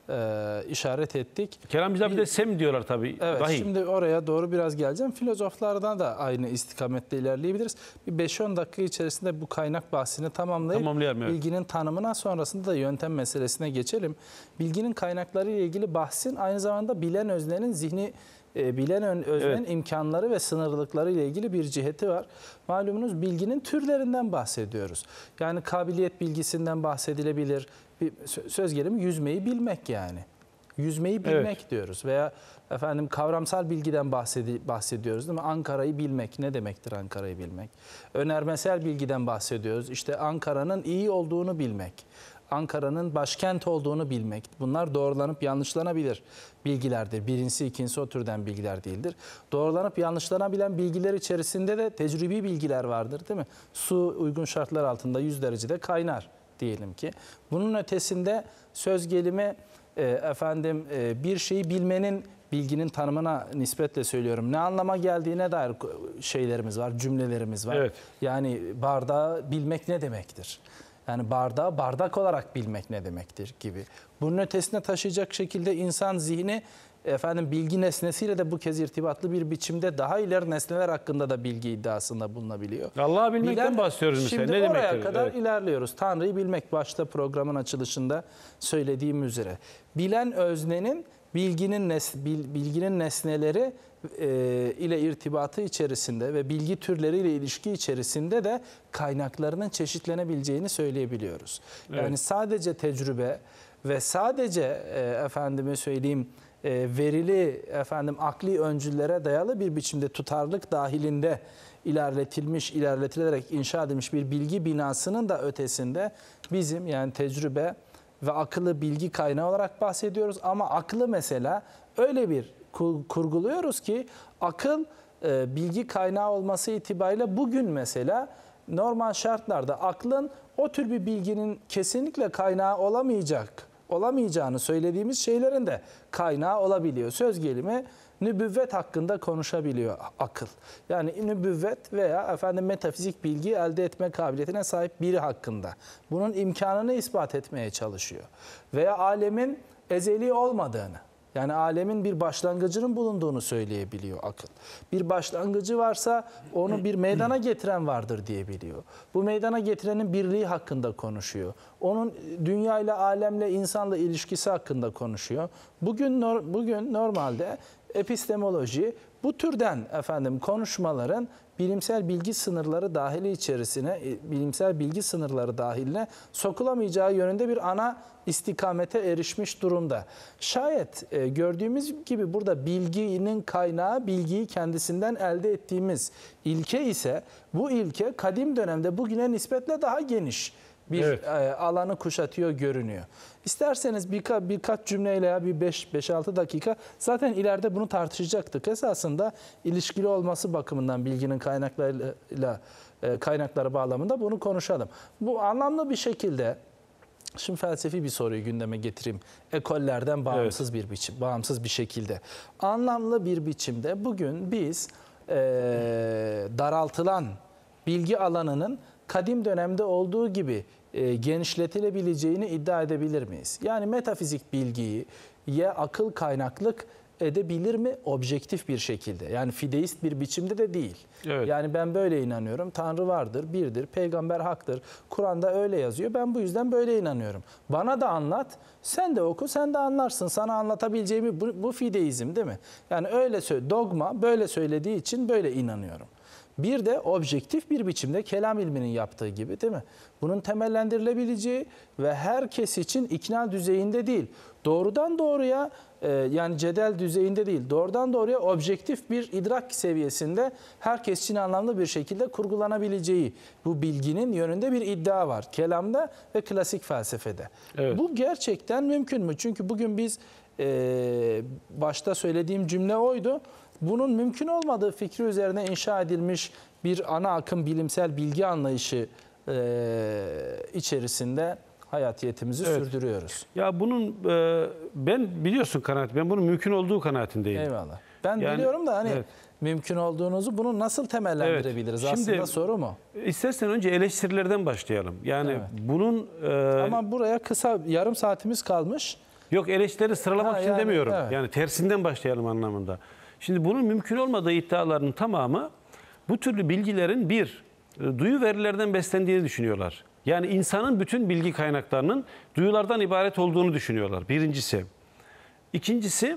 e, işaret ettik. Kerem bize bir de sem diyorlar tabii. Evet Rahim. şimdi oraya doğru biraz geleceğim. Filozoflardan da aynı istikamette ilerleyebiliriz. Bir 5-10 dakika içerisinde bu kaynak bahsini tamamlayıp Tamamlayalım, evet. bilginin tanımına sonrasında da yöntem meselesine geçelim. Bilginin kaynakları ile ilgili bahsin aynı zamanda bilen öznenin zihni e, bilen öznenin evet. imkanları ve sınırlıkları ile ilgili bir ciheti var. Malumunuz bilginin türlerinden bahsediyoruz. Yani kabiliyet bilgisinden bahsedilebilir, söz gelimi yüzmeyi bilmek yani. Yüzmeyi bilmek evet. diyoruz veya efendim kavramsal bilgiden bahsedi bahsediyoruz değil mi? Ankara'yı bilmek ne demektir Ankara'yı bilmek? Önermesel bilgiden bahsediyoruz. İşte Ankara'nın iyi olduğunu bilmek. Ankara'nın başkent olduğunu bilmek. Bunlar doğrulanıp yanlışlanabilir bilgilerdir. Birincisi, ikincisi o türden bilgiler değildir. Doğrulanıp yanlışlanabilen bilgiler içerisinde de tecrübi bilgiler vardır değil mi? Su uygun şartlar altında 100 derecede kaynar diyelim ki. Bunun ötesinde söz gelimi e, efendim e, bir şeyi bilmenin bilginin tanımına nispetle söylüyorum. Ne anlama geldiğine dair şeylerimiz var, cümlelerimiz var. Evet. Yani bardağı bilmek ne demektir? Yani bardağı bardak olarak bilmek ne demektir gibi. Bunun ötesine taşıyacak şekilde insan zihni efendim bilgi nesnesiyle de bu kez irtibatlı bir biçimde daha ileri nesneler hakkında da bilgi iddiasında bulunabiliyor. Allah'ı bilmekten Bilen, bahsediyoruz mesela. Şimdi ne oraya demektir? kadar evet. ilerliyoruz. Tanrı'yı bilmek başta programın açılışında söylediğim üzere. Bilen öznenin bilginin nes bil bilginin nesneleri e, ile irtibatı içerisinde ve bilgi türleri ile ilişki içerisinde de kaynaklarının çeşitlenebileceğini söyleyebiliyoruz. Evet. Yani sadece tecrübe ve sadece e, efendime söyleyeyim e, verili efendim akli öncüllere dayalı bir biçimde tutarlık dahilinde ilerletilmiş, ilerletilerek inşa edilmiş bir bilgi binasının da ötesinde bizim yani tecrübe ve akıllı bilgi kaynağı olarak bahsediyoruz ama akıllı mesela öyle bir kurguluyoruz ki akıl e, bilgi kaynağı olması itibariyle bugün mesela normal şartlarda aklın o tür bir bilginin kesinlikle kaynağı olamayacak olamayacağını söylediğimiz şeylerin de kaynağı olabiliyor. Söz gelimi nübüvvet hakkında konuşabiliyor akıl. Yani nübüvvet veya efendim metafizik bilgi elde etme kabiliyetine sahip biri hakkında. Bunun imkanını ispat etmeye çalışıyor. Veya alemin ezeli olmadığını, yani alemin bir başlangıcının bulunduğunu söyleyebiliyor akıl. Bir başlangıcı varsa onu bir meydana getiren vardır diyebiliyor. Bu meydana getirenin birliği hakkında konuşuyor. Onun dünya ile alemle insanla ilişkisi hakkında konuşuyor. Bugün bugün normalde epistemoloji bu türden efendim konuşmaların bilimsel bilgi sınırları dahili içerisine, e, bilimsel bilgi sınırları dahiline sokulamayacağı yönünde bir ana istikamete erişmiş durumda. Şayet e, gördüğümüz gibi burada bilginin kaynağı bilgiyi kendisinden elde ettiğimiz ilke ise bu ilke kadim dönemde bugüne nispetle daha geniş bir evet. E, alanı kuşatıyor görünüyor. İsterseniz birka, birkaç cümleyle ya bir 5-6 dakika zaten ileride bunu tartışacaktık. Esasında ilişkili olması bakımından bilginin kaynaklarıyla e, kaynakları bağlamında bunu konuşalım. Bu anlamlı bir şekilde Şimdi felsefi bir soruyu gündeme getireyim. Ekollerden bağımsız evet. bir biçim, bağımsız bir şekilde. Anlamlı bir biçimde bugün biz e, daraltılan bilgi alanının kadim dönemde olduğu gibi e, genişletilebileceğini iddia edebilir miyiz? Yani metafizik bilgiyi ya akıl kaynaklık edebilir mi objektif bir şekilde? Yani fideist bir biçimde de değil. Evet. Yani ben böyle inanıyorum. Tanrı vardır, birdir, peygamber haktır. Kur'an'da öyle yazıyor. Ben bu yüzden böyle inanıyorum. Bana da anlat, sen de oku, sen de anlarsın. Sana anlatabileceğimi bu, bu fideizm değil mi? Yani öyle dogma böyle söylediği için böyle inanıyorum. Bir de objektif bir biçimde kelam ilminin yaptığı gibi değil mi? Bunun temellendirilebileceği ve herkes için ikna düzeyinde değil, doğrudan doğruya e, yani cedel düzeyinde değil, doğrudan doğruya objektif bir idrak seviyesinde herkes için anlamlı bir şekilde kurgulanabileceği bu bilginin yönünde bir iddia var. Kelamda ve klasik felsefede. Evet. Bu gerçekten mümkün mü? Çünkü bugün biz e, başta söylediğim cümle oydu bunun mümkün olmadığı fikri üzerine inşa edilmiş bir ana akım bilimsel bilgi anlayışı e, içerisinde hayatiyetimizi evet. sürdürüyoruz. Ya bunun e, ben biliyorsun kanaat ben bunun mümkün olduğu kanaatindeyim. Eyvallah. Ben yani, biliyorum da hani evet. mümkün olduğunuzu bunu nasıl temellendirebiliriz evet. Şimdi, aslında soru mu? İstersen önce eleştirilerden başlayalım. Yani evet. bunun e, Ama buraya kısa yarım saatimiz kalmış. Yok eleştirileri sıralamak ha, için yani, demiyorum. Evet. Yani tersinden başlayalım anlamında. Şimdi bunun mümkün olmadığı iddialarının tamamı bu türlü bilgilerin bir, e, duyu verilerden beslendiğini düşünüyorlar. Yani insanın bütün bilgi kaynaklarının duyulardan ibaret olduğunu düşünüyorlar. Birincisi. İkincisi,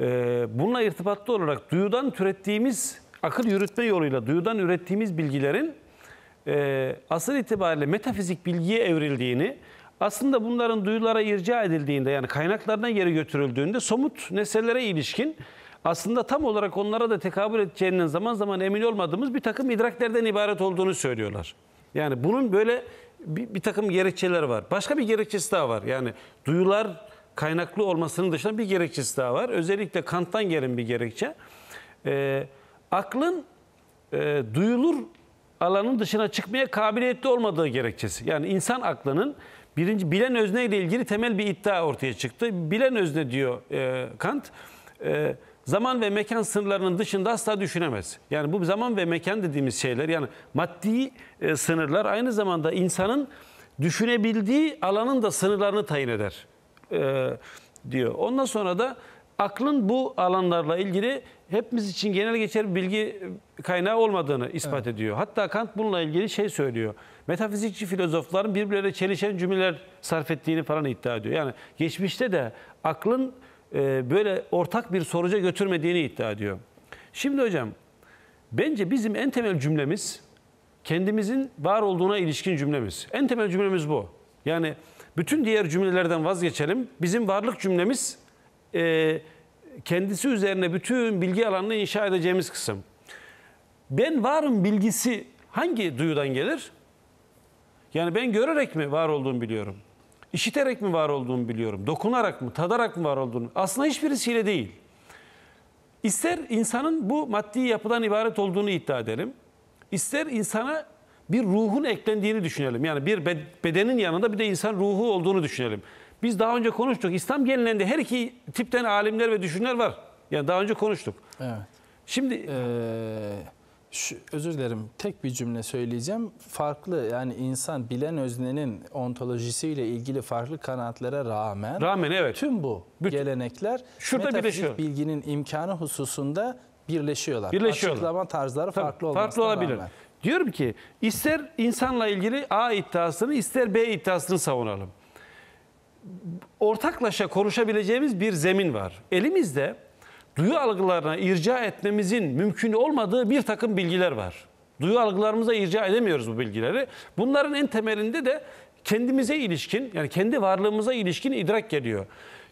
e, bununla irtibatlı olarak duyudan türettiğimiz, akıl yürütme yoluyla duyudan ürettiğimiz bilgilerin e, asıl itibariyle metafizik bilgiye evrildiğini, aslında bunların duyulara irca edildiğinde yani kaynaklarına geri götürüldüğünde somut nesnelere ilişkin aslında tam olarak onlara da tekabül edeceğinden zaman zaman emin olmadığımız bir takım idraklerden ibaret olduğunu söylüyorlar. Yani bunun böyle bir, bir takım gerekçeler var. Başka bir gerekçesi daha var. Yani duyular kaynaklı olmasının dışında bir gerekçesi daha var. Özellikle Kant'tan gelen bir gerekçe. E, aklın e, duyulur alanın dışına çıkmaya kabiliyetli olmadığı gerekçesi. Yani insan aklının birinci bilen özne ile ilgili temel bir iddia ortaya çıktı. Bilen özne diyor e, Kant. E, zaman ve mekan sınırlarının dışında asla düşünemez. Yani bu zaman ve mekan dediğimiz şeyler yani maddi e, sınırlar aynı zamanda insanın düşünebildiği alanın da sınırlarını tayin eder e, diyor. Ondan sonra da aklın bu alanlarla ilgili hepimiz için genel geçer bir bilgi kaynağı olmadığını ispat evet. ediyor. Hatta Kant bununla ilgili şey söylüyor. Metafizikçi filozofların birbirleriyle çelişen cümleler sarf ettiğini falan iddia ediyor. Yani geçmişte de aklın e, böyle ortak bir soruca götürmediğini iddia ediyor. Şimdi hocam bence bizim en temel cümlemiz kendimizin var olduğuna ilişkin cümlemiz. En temel cümlemiz bu. Yani bütün diğer cümlelerden vazgeçelim. Bizim varlık cümlemiz e, kendisi üzerine bütün bilgi alanını inşa edeceğimiz kısım. Ben varım bilgisi hangi duyudan gelir? Yani ben görerek mi var olduğumu biliyorum? İşiterek mi var olduğunu biliyorum. Dokunarak mı, tadarak mı var olduğunu. Aslında hiçbirisiyle değil. İster insanın bu maddi yapıdan ibaret olduğunu iddia edelim. İster insana bir ruhun eklendiğini düşünelim. Yani bir bedenin yanında bir de insan ruhu olduğunu düşünelim. Biz daha önce konuştuk. İslam geleneğinde her iki tipten alimler ve düşünürler var. Yani daha önce konuştuk. Evet. Şimdi... Ee şu, özür dilerim tek bir cümle söyleyeceğim. Farklı yani insan bilen öznenin ontolojisiyle ilgili farklı kanatlara rağmen, Rağmen evet. tüm bu Bütün- gelenekler Şurada birleşiyor. bilginin imkanı hususunda birleşiyorlar. Birleşiyorlar. Açıklama tarzları Tabii, farklı olmasına farklı olabilir. rağmen. Diyorum ki ister insanla ilgili A iddiasını ister B iddiasını savunalım. Ortaklaşa konuşabileceğimiz bir zemin var. Elimizde duyu algılarına irca etmemizin mümkün olmadığı bir takım bilgiler var. Duyu algılarımıza irca edemiyoruz bu bilgileri. Bunların en temelinde de kendimize ilişkin, yani kendi varlığımıza ilişkin idrak geliyor.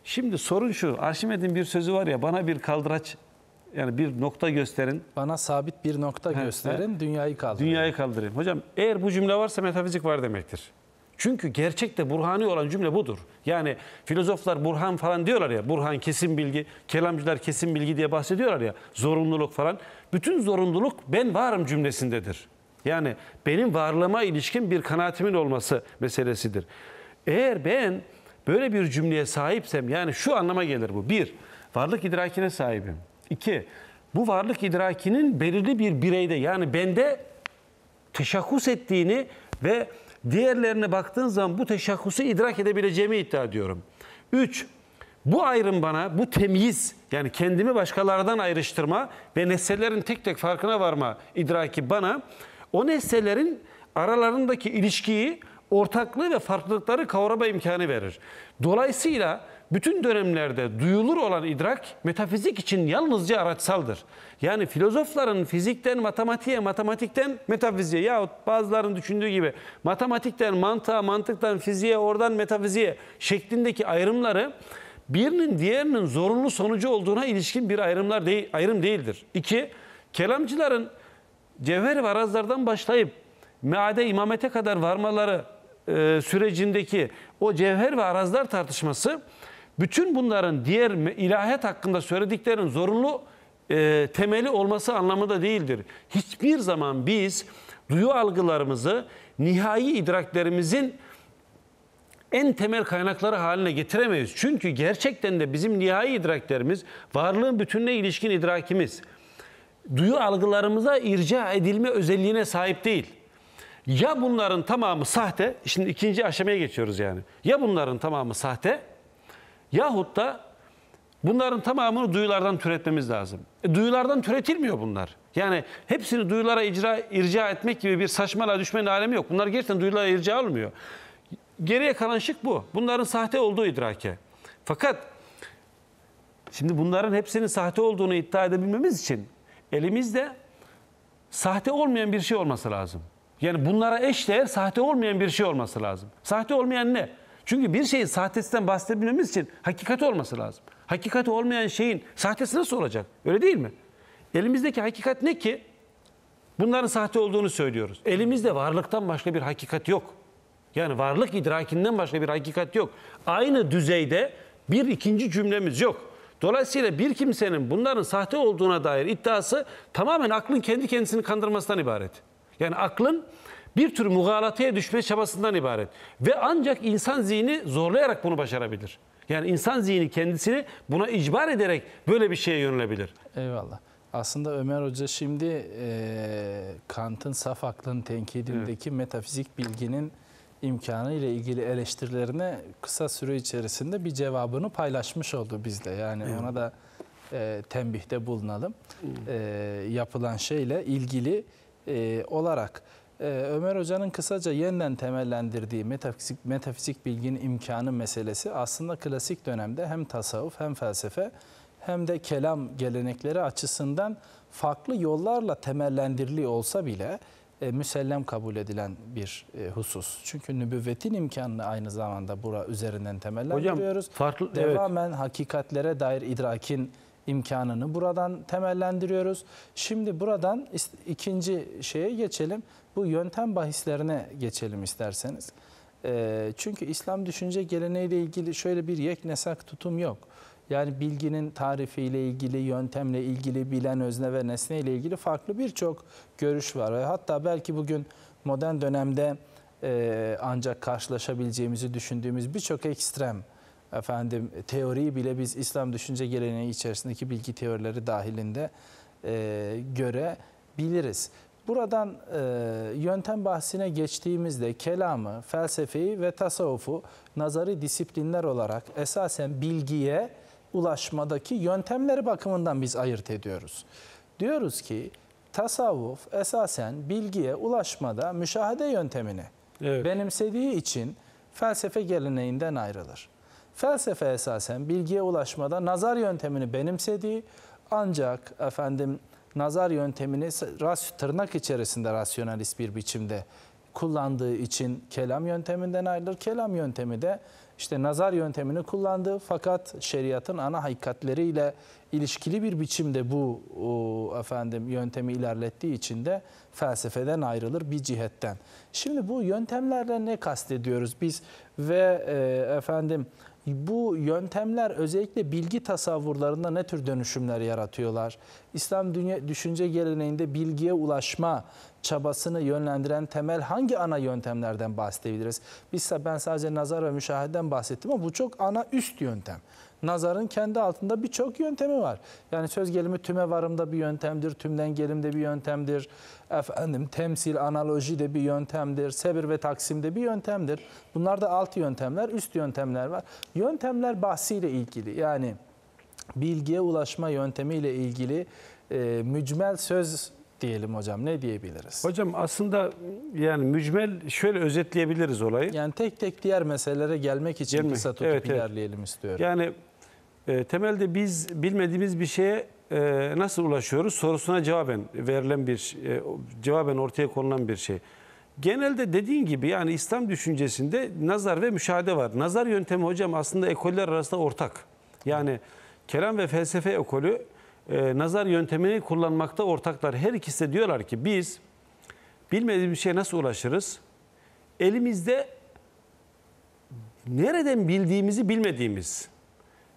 Şimdi sorun şu, Arşimed'in bir sözü var ya, bana bir kaldıraç, yani bir nokta gösterin. Bana sabit bir nokta gösterin, dünyayı kaldırın. Dünyayı kaldırayım. Hocam eğer bu cümle varsa metafizik var demektir. Çünkü gerçekte burhani olan cümle budur. Yani filozoflar burhan falan diyorlar ya, burhan kesin bilgi, kelamcılar kesin bilgi diye bahsediyorlar ya, zorunluluk falan. Bütün zorunluluk ben varım cümlesindedir. Yani benim varlığıma ilişkin bir kanaatimin olması meselesidir. Eğer ben böyle bir cümleye sahipsem, yani şu anlama gelir bu. Bir, varlık idrakine sahibim. İki, bu varlık idrakinin belirli bir bireyde yani bende teşakküs ettiğini ve Diğerlerine baktığın zaman bu teşahhusu idrak edebileceğimi iddia ediyorum. Üç, bu ayrım bana, bu temyiz yani kendimi başkalarından ayrıştırma ve nesnelerin tek tek farkına varma idraki bana o nesnelerin aralarındaki ilişkiyi, ortaklığı ve farklılıkları kavrama imkanı verir. Dolayısıyla bütün dönemlerde duyulur olan idrak metafizik için yalnızca araçsaldır. Yani filozofların fizikten matematiğe, matematikten metafiziğe yahut bazıların düşündüğü gibi matematikten mantığa, mantıktan fiziğe, oradan metafiziğe şeklindeki ayrımları birinin diğerinin zorunlu sonucu olduğuna ilişkin bir ayrımlar değil, ayrım değildir. İki, kelamcıların cevher ve arazlardan başlayıp meade imamete kadar varmaları e, sürecindeki o cevher ve arazlar tartışması bütün bunların diğer ilahiyat hakkında söylediklerin zorunlu e, temeli olması anlamında değildir. Hiçbir zaman biz duyu algılarımızı nihai idraklerimizin en temel kaynakları haline getiremeyiz. Çünkü gerçekten de bizim nihai idraklerimiz varlığın bütününe ilişkin idrakimiz. Duyu algılarımıza irca edilme özelliğine sahip değil. Ya bunların tamamı sahte, şimdi ikinci aşamaya geçiyoruz yani. Ya bunların tamamı sahte, Yahut da bunların tamamını duyulardan türetmemiz lazım. E, duyulardan türetilmiyor bunlar. Yani hepsini duyulara icra, irca etmek gibi bir saçmalığa düşmenin alemi yok. Bunlar gerçekten duyulara irca olmuyor. Geriye kalan şık bu. Bunların sahte olduğu idrake. Fakat şimdi bunların hepsinin sahte olduğunu iddia edebilmemiz için elimizde sahte olmayan bir şey olması lazım. Yani bunlara eş değer sahte olmayan bir şey olması lazım. Sahte olmayan ne? Çünkü bir şeyin sahtesinden bahsedebilmemiz için hakikati olması lazım. Hakikati olmayan şeyin sahtesi nasıl olacak? Öyle değil mi? Elimizdeki hakikat ne ki? Bunların sahte olduğunu söylüyoruz. Elimizde varlıktan başka bir hakikat yok. Yani varlık idrakinden başka bir hakikat yok. Aynı düzeyde bir ikinci cümlemiz yok. Dolayısıyla bir kimsenin bunların sahte olduğuna dair iddiası tamamen aklın kendi kendisini kandırmasından ibaret. Yani aklın bir tür mugalataya düşme çabasından ibaret. Ve ancak insan zihni zorlayarak bunu başarabilir. Yani insan zihni kendisini buna icbar ederek böyle bir şeye yönelebilir. Eyvallah. Aslında Ömer Hoca şimdi e, Kant'ın saf aklın tenkidindeki evet. metafizik bilginin imkanı ile ilgili eleştirilerine kısa süre içerisinde bir cevabını paylaşmış oldu bizle. Yani evet. ona da e, tembihte bulunalım. E, yapılan şeyle ilgili e, olarak. Ee, Ömer Hoca'nın kısaca yeniden temellendirdiği metafizik, metafizik bilginin imkanı meselesi aslında klasik dönemde hem tasavvuf hem felsefe hem de kelam gelenekleri açısından farklı yollarla temellendiriliyor olsa bile e, müsellem kabul edilen bir e, husus. Çünkü nübüvvetin imkanını aynı zamanda bura üzerinden temellendiriyoruz. Hocam, farklı, Devamen evet. hakikatlere dair idrakin imkanını buradan temellendiriyoruz. Şimdi buradan ikinci şeye geçelim. Bu yöntem bahislerine geçelim isterseniz. Ee, çünkü İslam düşünce geleneğiyle ilgili şöyle bir yeknesak tutum yok. Yani bilginin tarifiyle ilgili, yöntemle ilgili, bilen özne ve nesneyle ilgili farklı birçok görüş var. Hatta belki bugün modern dönemde e, ancak karşılaşabileceğimizi düşündüğümüz birçok ekstrem efendim teoriyi bile biz İslam düşünce geleneği içerisindeki bilgi teorileri dahilinde e, göre biliriz. Buradan e, yöntem bahsine geçtiğimizde kelamı, felsefeyi ve tasavvufu nazarı disiplinler olarak esasen bilgiye ulaşmadaki yöntemleri bakımından biz ayırt ediyoruz. Diyoruz ki tasavvuf esasen bilgiye ulaşmada müşahede yöntemini evet. benimsediği için felsefe geleneğinden ayrılır. Felsefe esasen bilgiye ulaşmada nazar yöntemini benimsediği ancak efendim nazar yöntemini tırnak içerisinde rasyonalist bir biçimde kullandığı için kelam yönteminden ayrılır. Kelam yöntemi de işte nazar yöntemini kullandı fakat şeriatın ana hakikatleriyle ilişkili bir biçimde bu o, efendim yöntemi ilerlettiği için de felsefeden ayrılır bir cihetten. Şimdi bu yöntemlerle ne kastediyoruz biz ve e, efendim bu yöntemler özellikle bilgi tasavvurlarında ne tür dönüşümler yaratıyorlar? İslam dünya, düşünce geleneğinde bilgiye ulaşma çabasını yönlendiren temel hangi ana yöntemlerden bahsedebiliriz? Biz ben sadece nazar ve müşahededen bahsettim ama bu çok ana üst yöntem. Nazarın kendi altında birçok yöntemi var. Yani söz gelimi tüme varımda bir yöntemdir, tümden gelimde bir yöntemdir. Efendim temsil, analoji de bir yöntemdir. Sebir ve taksim de bir yöntemdir. Bunlar da alt yöntemler, üst yöntemler var. Yöntemler bahsiyle ilgili yani bilgiye ulaşma yöntemiyle ilgili e, mücmel söz diyelim hocam ne diyebiliriz? Hocam aslında yani mücmel şöyle özetleyebiliriz olayı. Yani tek tek diğer meselelere gelmek için Gelmek. kısa tutup evet, ilerleyelim istiyorum. Yani ee, temelde biz bilmediğimiz bir şeye e, nasıl ulaşıyoruz sorusuna cevaben verilen bir e, cevaben ortaya konulan bir şey. Genelde dediğin gibi yani İslam düşüncesinde nazar ve müşahede var. Nazar yöntemi hocam aslında ekoller arasında ortak. Yani kelam ve felsefe ekolü e, nazar yöntemini kullanmakta ortaklar. Her ikisi de diyorlar ki biz bilmediğimiz bir şeye nasıl ulaşırız? Elimizde nereden bildiğimizi bilmediğimiz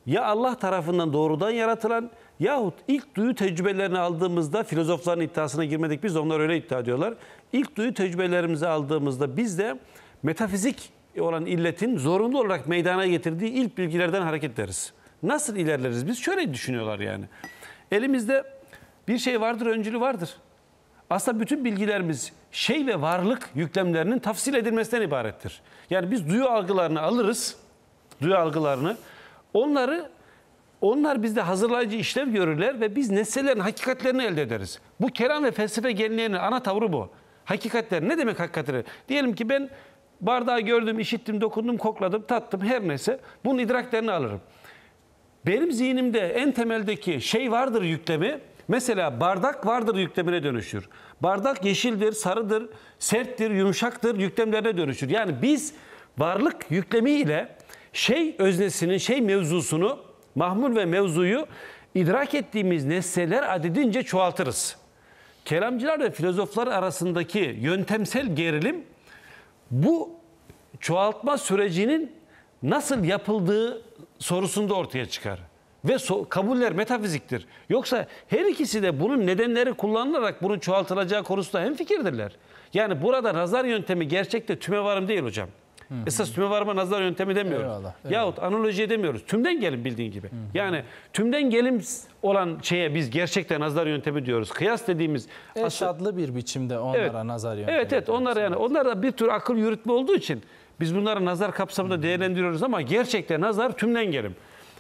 ya Allah tarafından doğrudan yaratılan yahut ilk duyu tecrübelerini aldığımızda filozofların iddiasına girmedik biz onlar öyle iddia ediyorlar. İlk duyu tecrübelerimizi aldığımızda biz de metafizik olan illetin zorunlu olarak meydana getirdiği ilk bilgilerden hareket ederiz. Nasıl ilerleriz biz? Şöyle düşünüyorlar yani. Elimizde bir şey vardır, öncülü vardır. Aslında bütün bilgilerimiz şey ve varlık yüklemlerinin tafsil edilmesinden ibarettir. Yani biz duyu algılarını alırız, duyu algılarını Onları onlar bizde hazırlayıcı işlev görürler ve biz nesnelerin hakikatlerini elde ederiz. Bu kelam ve felsefe geleneğinin ana tavrı bu. Hakikatler ne demek hakikatleri? Diyelim ki ben bardağı gördüm, işittim, dokundum, kokladım, tattım her neyse bunun idraklerini alırım. Benim zihnimde en temeldeki şey vardır yüklemi mesela bardak vardır yüklemine dönüşür. Bardak yeşildir, sarıdır, serttir, yumuşaktır yüklemlerine dönüşür. Yani biz varlık yüklemiyle şey öznesinin, şey mevzusunu, mahmul ve mevzuyu idrak ettiğimiz nesneler adedince çoğaltırız. Kelamcılar ve filozoflar arasındaki yöntemsel gerilim bu çoğaltma sürecinin nasıl yapıldığı sorusunda ortaya çıkar. Ve so- kabuller metafiziktir. Yoksa her ikisi de bunun nedenleri kullanılarak bunun çoğaltılacağı konusunda hemfikirdirler. Yani burada nazar yöntemi gerçekte tümevarım değil hocam. Hı-hı. Esas tüme varma nazar yöntemi demiyoruz. Eyvallah, eyvallah. Yahut analoji demiyoruz. Tümden gelin bildiğin gibi. Hı-hı. Yani tümden gelim olan şeye biz gerçekten nazar yöntemi diyoruz. Kıyas dediğimiz eş bir biçimde onlara evet, nazar yöntemi. Evet evet onlar yani onlar da bir tür akıl yürütme olduğu için biz bunları nazar kapsamında Hı-hı. değerlendiriyoruz ama gerçekten nazar tümden gelim.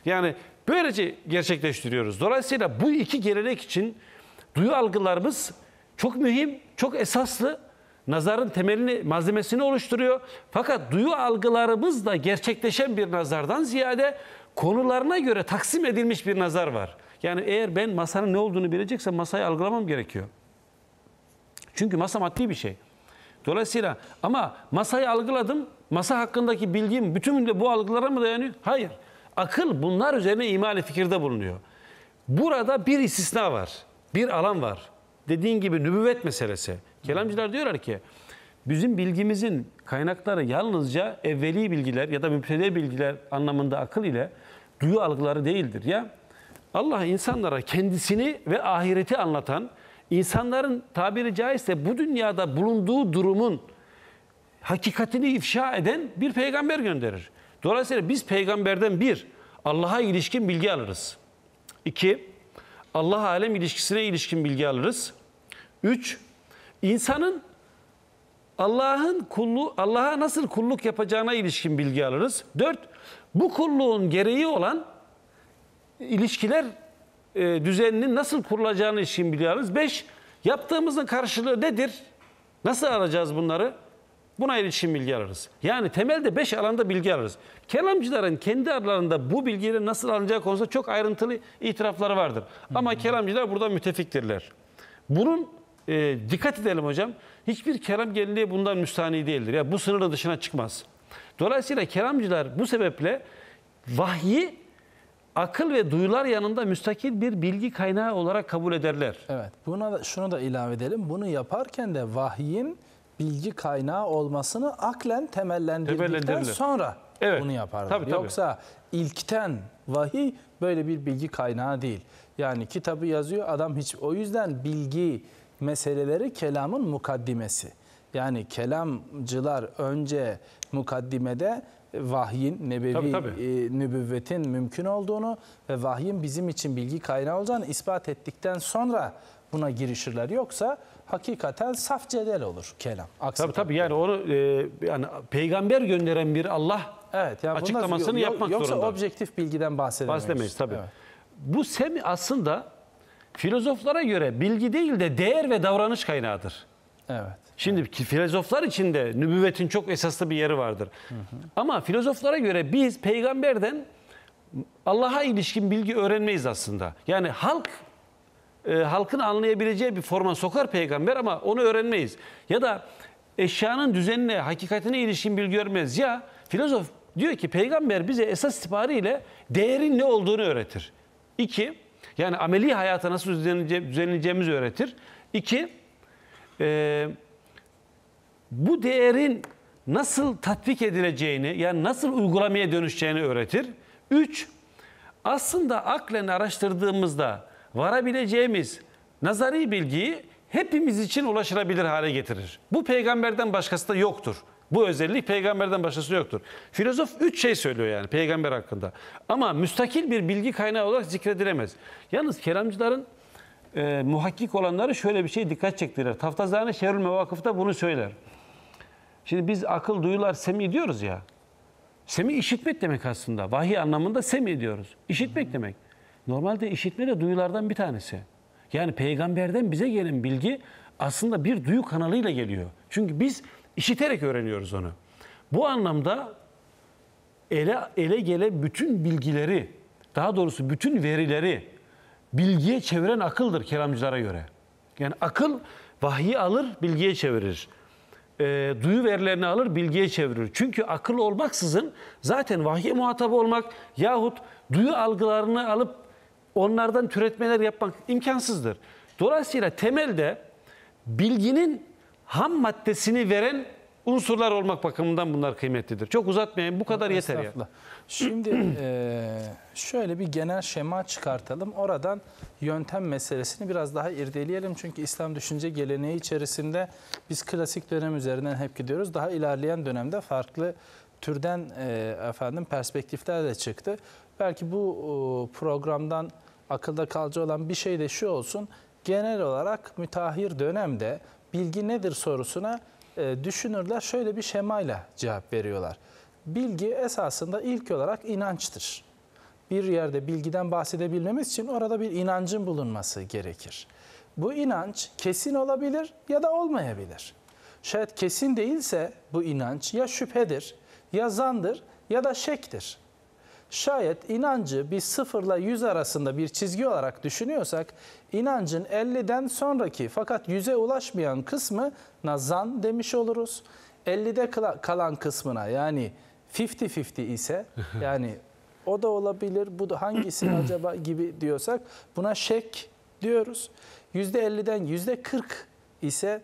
Yani böylece gerçekleştiriyoruz. Dolayısıyla bu iki gelenek için duyu algılarımız çok mühim, çok esaslı nazarın temelini, malzemesini oluşturuyor. Fakat duyu algılarımızla gerçekleşen bir nazardan ziyade konularına göre taksim edilmiş bir nazar var. Yani eğer ben masanın ne olduğunu bileceksem masayı algılamam gerekiyor. Çünkü masa maddi bir şey. Dolayısıyla ama masayı algıladım. Masa hakkındaki bilgim bütün de bu algılara mı dayanıyor? Hayır. Akıl bunlar üzerine imali fikirde bulunuyor. Burada bir istisna var. Bir alan var. Dediğin gibi nübüvvet meselesi. Kelamcılar diyorlar ki bizim bilgimizin kaynakları yalnızca evveli bilgiler ya da müptede bilgiler anlamında akıl ile duyu algıları değildir. Ya Allah insanlara kendisini ve ahireti anlatan, insanların tabiri caizse bu dünyada bulunduğu durumun hakikatini ifşa eden bir peygamber gönderir. Dolayısıyla biz peygamberden bir, Allah'a ilişkin bilgi alırız. İki, Allah alem ilişkisine ilişkin bilgi alırız. Üç, İnsanın Allah'ın kullu Allah'a nasıl kulluk yapacağına ilişkin bilgi alırız. Dört, bu kulluğun gereği olan ilişkiler e, düzeninin nasıl kurulacağını ilişkin bilgi alırız. Beş, yaptığımızın karşılığı nedir? Nasıl alacağız bunları? Buna ilişkin bilgi alırız. Yani temelde beş alanda bilgi alırız. Kelamcıların kendi aralarında bu bilgileri nasıl alınacağı konusunda çok ayrıntılı itirafları vardır. Ama kelamcılar burada mütefiktirler. Bunun e, dikkat edelim hocam. Hiçbir kerem geleneği bundan müstahni değildir. Ya bu sınırla dışına çıkmaz. Dolayısıyla kelamcılar bu sebeple vahyi akıl ve duyular yanında müstakil bir bilgi kaynağı olarak kabul ederler. Evet. Buna da, şunu da ilave edelim. Bunu yaparken de vahyin bilgi kaynağı olmasını aklen temellendirdikten sonra evet. bunu yaparlar. Tabii, tabii. Yoksa ilkten vahiy böyle bir bilgi kaynağı değil. Yani kitabı yazıyor adam hiç o yüzden bilgi meseleleri kelamın mukaddimesi. Yani kelamcılar önce mukaddimede vahyin, nebevi tabii, tabii. E, nübüvvetin mümkün olduğunu ve vahyin bizim için bilgi kaynağı olacağını ispat ettikten sonra buna girişirler. Yoksa hakikaten saf cedel olur kelam. Aksi tabii tabii yani onu e, yani peygamber gönderen bir Allah evet, yani açıklamasını bunlar, yapmak yoksa zorunda. Yoksa objektif bilgiden bahsedemeyiz. Bahsedemeyiz tabii. Evet. Bu semi aslında filozoflara göre bilgi değil de değer ve davranış kaynağıdır. Evet. Şimdi evet. filozoflar için de nübüvvetin çok esaslı bir yeri vardır. Hı hı. Ama filozoflara göre biz peygamberden Allah'a ilişkin bilgi öğrenmeyiz aslında. Yani halk e, halkın anlayabileceği bir forma sokar peygamber ama onu öğrenmeyiz. Ya da eşyanın düzenine, hakikatine ilişkin bilgi görmez. Ya filozof diyor ki peygamber bize esas itibariyle değerin ne olduğunu öğretir. İki, yani ameli hayata nasıl düzenleyece, düzenleyeceğimizi öğretir. İki, e, bu değerin nasıl tatbik edileceğini, yani nasıl uygulamaya dönüşeceğini öğretir. Üç, aslında aklen araştırdığımızda varabileceğimiz nazari bilgiyi hepimiz için ulaşılabilir hale getirir. Bu peygamberden başkası da yoktur. Bu özellik peygamberden başkası yoktur. Filozof üç şey söylüyor yani peygamber hakkında. Ama müstakil bir bilgi kaynağı olarak zikredilemez. Yalnız kelamcıların e, muhakkik olanları şöyle bir şey dikkat çektiler. Taftazane Şerül Mevakıf'ta bunu söyler. Şimdi biz akıl, duyular, semi diyoruz ya. Semi işitmek demek aslında. Vahiy anlamında semi diyoruz. İşitmek demek. Normalde işitme de duyulardan bir tanesi. Yani peygamberden bize gelen bilgi aslında bir duyu kanalıyla geliyor. Çünkü biz İşiterek öğreniyoruz onu. Bu anlamda ele, ele gele bütün bilgileri, daha doğrusu bütün verileri bilgiye çeviren akıldır kelamcılara göre. Yani akıl vahyi alır, bilgiye çevirir. E, duyu verilerini alır, bilgiye çevirir. Çünkü akıl olmaksızın zaten vahye muhatap olmak yahut duyu algılarını alıp onlardan türetmeler yapmak imkansızdır. Dolayısıyla temelde bilginin ham maddesini veren unsurlar olmak bakımından bunlar kıymetlidir. Çok uzatmayayım, bu kadar yeter ya. Şimdi e, şöyle bir genel şema çıkartalım. Oradan yöntem meselesini biraz daha irdeleyelim. Çünkü İslam düşünce geleneği içerisinde biz klasik dönem üzerinden hep gidiyoruz. Daha ilerleyen dönemde farklı türden e, efendim perspektifler de çıktı. Belki bu e, programdan akılda kalıcı olan bir şey de şu olsun. Genel olarak mütahhir dönemde bilgi nedir sorusuna e, düşünürler şöyle bir şemayla cevap veriyorlar. Bilgi esasında ilk olarak inançtır. Bir yerde bilgiden bahsedebilmemiz için orada bir inancın bulunması gerekir. Bu inanç kesin olabilir ya da olmayabilir. Şayet kesin değilse bu inanç ya şüphedir, ya zandır ya da şektir. Şayet inancı bir sıfırla yüz arasında bir çizgi olarak düşünüyorsak inancın 50'den sonraki fakat yüze ulaşmayan kısmı nazan demiş oluruz. 50'de kalan kısmına yani 50-50 ise yani o da olabilir bu da hangisi acaba gibi diyorsak buna şek diyoruz. %50'den %40 ise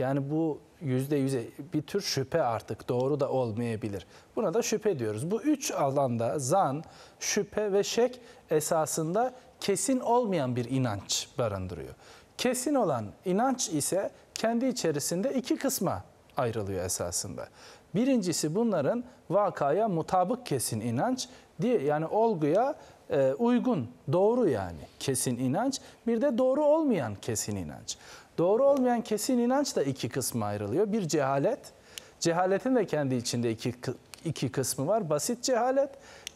yani bu yüzde yüze bir tür şüphe artık doğru da olmayabilir. Buna da şüphe diyoruz. Bu üç alanda zan, şüphe ve şek esasında kesin olmayan bir inanç barındırıyor. Kesin olan inanç ise kendi içerisinde iki kısma ayrılıyor esasında. Birincisi bunların vakaya mutabık kesin inanç diye yani olguya e, uygun, doğru yani kesin inanç. Bir de doğru olmayan kesin inanç. Doğru olmayan kesin inanç da iki kısma ayrılıyor. Bir cehalet. Cehaletin de kendi içinde iki, iki kısmı var. Basit cehalet,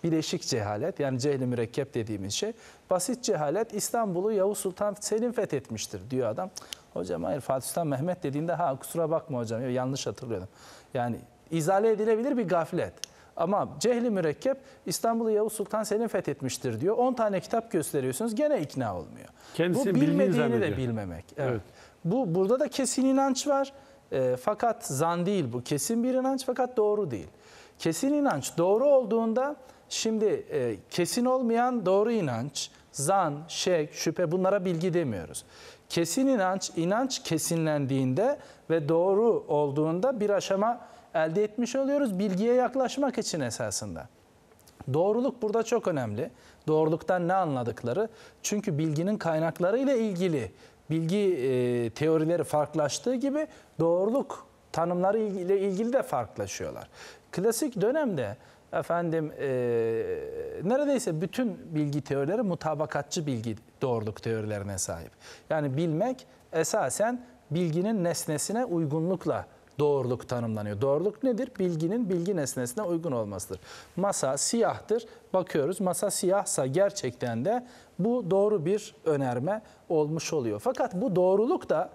bileşik cehalet yani cehli mürekkep dediğimiz şey. Basit cehalet İstanbul'u Yavuz Sultan Selim fethetmiştir diyor adam. Hocam hayır Fatih Sultan Mehmet dediğinde ha kusura bakma hocam ya yanlış hatırlıyordum. Yani izale edilebilir bir gaflet. Ama cehli mürekkep İstanbul'u Yavuz Sultan Selim fethetmiştir diyor. 10 tane kitap gösteriyorsunuz gene ikna olmuyor. Kendisi Bu bilmediğini de bilmemek. Evet. evet. Bu burada da kesin inanç var. E, fakat zan değil bu. Kesin bir inanç fakat doğru değil. Kesin inanç doğru olduğunda şimdi e, kesin olmayan doğru inanç, zan, şek, şüphe bunlara bilgi demiyoruz. Kesin inanç, inanç kesinlendiğinde ve doğru olduğunda bir aşama elde etmiş oluyoruz bilgiye yaklaşmak için esasında. Doğruluk burada çok önemli. Doğruluktan ne anladıkları? Çünkü bilginin kaynakları ile ilgili bilgi e, teorileri farklılaştığı gibi doğruluk tanımları ile ilgili de farklılaşıyorlar. Klasik dönemde efendim e, neredeyse bütün bilgi teorileri mutabakatçı bilgi doğruluk teorilerine sahip. Yani bilmek esasen bilginin nesnesine uygunlukla doğruluk tanımlanıyor. Doğruluk nedir? Bilginin bilgi nesnesine uygun olmasıdır. Masa siyahtır. Bakıyoruz masa siyahsa gerçekten de bu doğru bir önerme olmuş oluyor. Fakat bu doğruluk da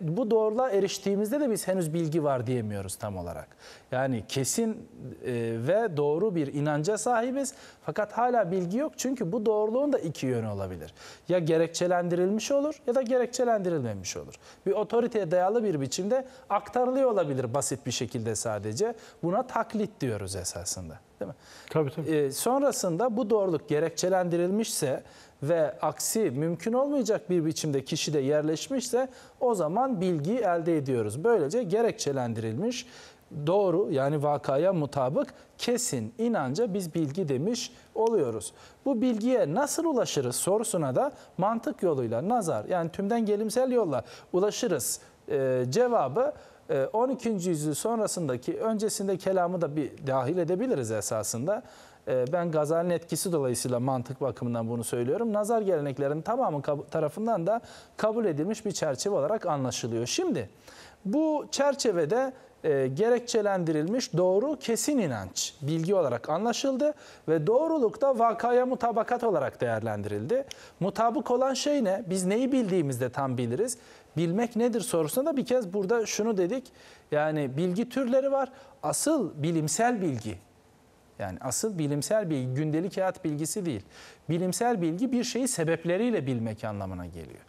bu doğruluğa eriştiğimizde de biz henüz bilgi var diyemiyoruz tam olarak. Yani kesin e, ve doğru bir inanca sahibiz fakat hala bilgi yok çünkü bu doğruluğun da iki yönü olabilir. Ya gerekçelendirilmiş olur ya da gerekçelendirilmemiş olur. Bir otoriteye dayalı bir biçimde aktarılıyor olabilir basit bir şekilde sadece. Buna taklit diyoruz esasında. Değil mi? Tabii tabii. Ee, sonrasında bu doğruluk gerekçelendirilmişse ve aksi mümkün olmayacak bir biçimde kişide yerleşmişse o zaman bilgi elde ediyoruz. Böylece gerekçelendirilmiş doğru yani vakaya mutabık kesin inanca biz bilgi demiş oluyoruz. Bu bilgiye nasıl ulaşırız sorusuna da mantık yoluyla nazar yani tümden gelimsel yolla ulaşırız ee, cevabı 12. Ee, yüzyıl sonrasındaki öncesinde kelamı da bir dahil edebiliriz esasında. Ee, ben Gazali'nin etkisi dolayısıyla mantık bakımından bunu söylüyorum. Nazar geleneklerinin tamamı tarafından da kabul edilmiş bir çerçeve olarak anlaşılıyor. Şimdi bu çerçevede e, gerekçelendirilmiş doğru kesin inanç bilgi olarak anlaşıldı ve doğruluk da vakaya mutabakat olarak değerlendirildi. Mutabık olan şey ne? Biz neyi bildiğimizde tam biliriz bilmek nedir sorusuna da bir kez burada şunu dedik. Yani bilgi türleri var. Asıl bilimsel bilgi. Yani asıl bilimsel bilgi gündelik hayat bilgisi değil. Bilimsel bilgi bir şeyi sebepleriyle bilmek anlamına geliyor.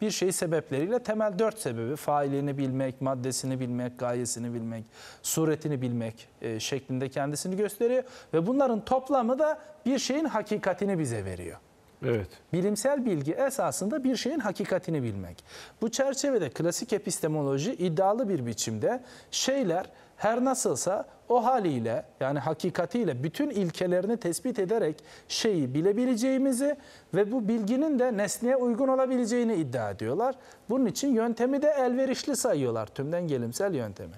Bir şeyi sebepleriyle temel dört sebebi failini bilmek, maddesini bilmek, gayesini bilmek, suretini bilmek e, şeklinde kendisini gösteriyor. Ve bunların toplamı da bir şeyin hakikatini bize veriyor. Evet. Bilimsel bilgi esasında bir şeyin hakikatini bilmek. Bu çerçevede klasik epistemoloji iddialı bir biçimde şeyler her nasılsa o haliyle yani hakikatiyle bütün ilkelerini tespit ederek şeyi bilebileceğimizi ve bu bilginin de nesneye uygun olabileceğini iddia ediyorlar. Bunun için yöntemi de elverişli sayıyorlar tümden gelimsel yöntemi.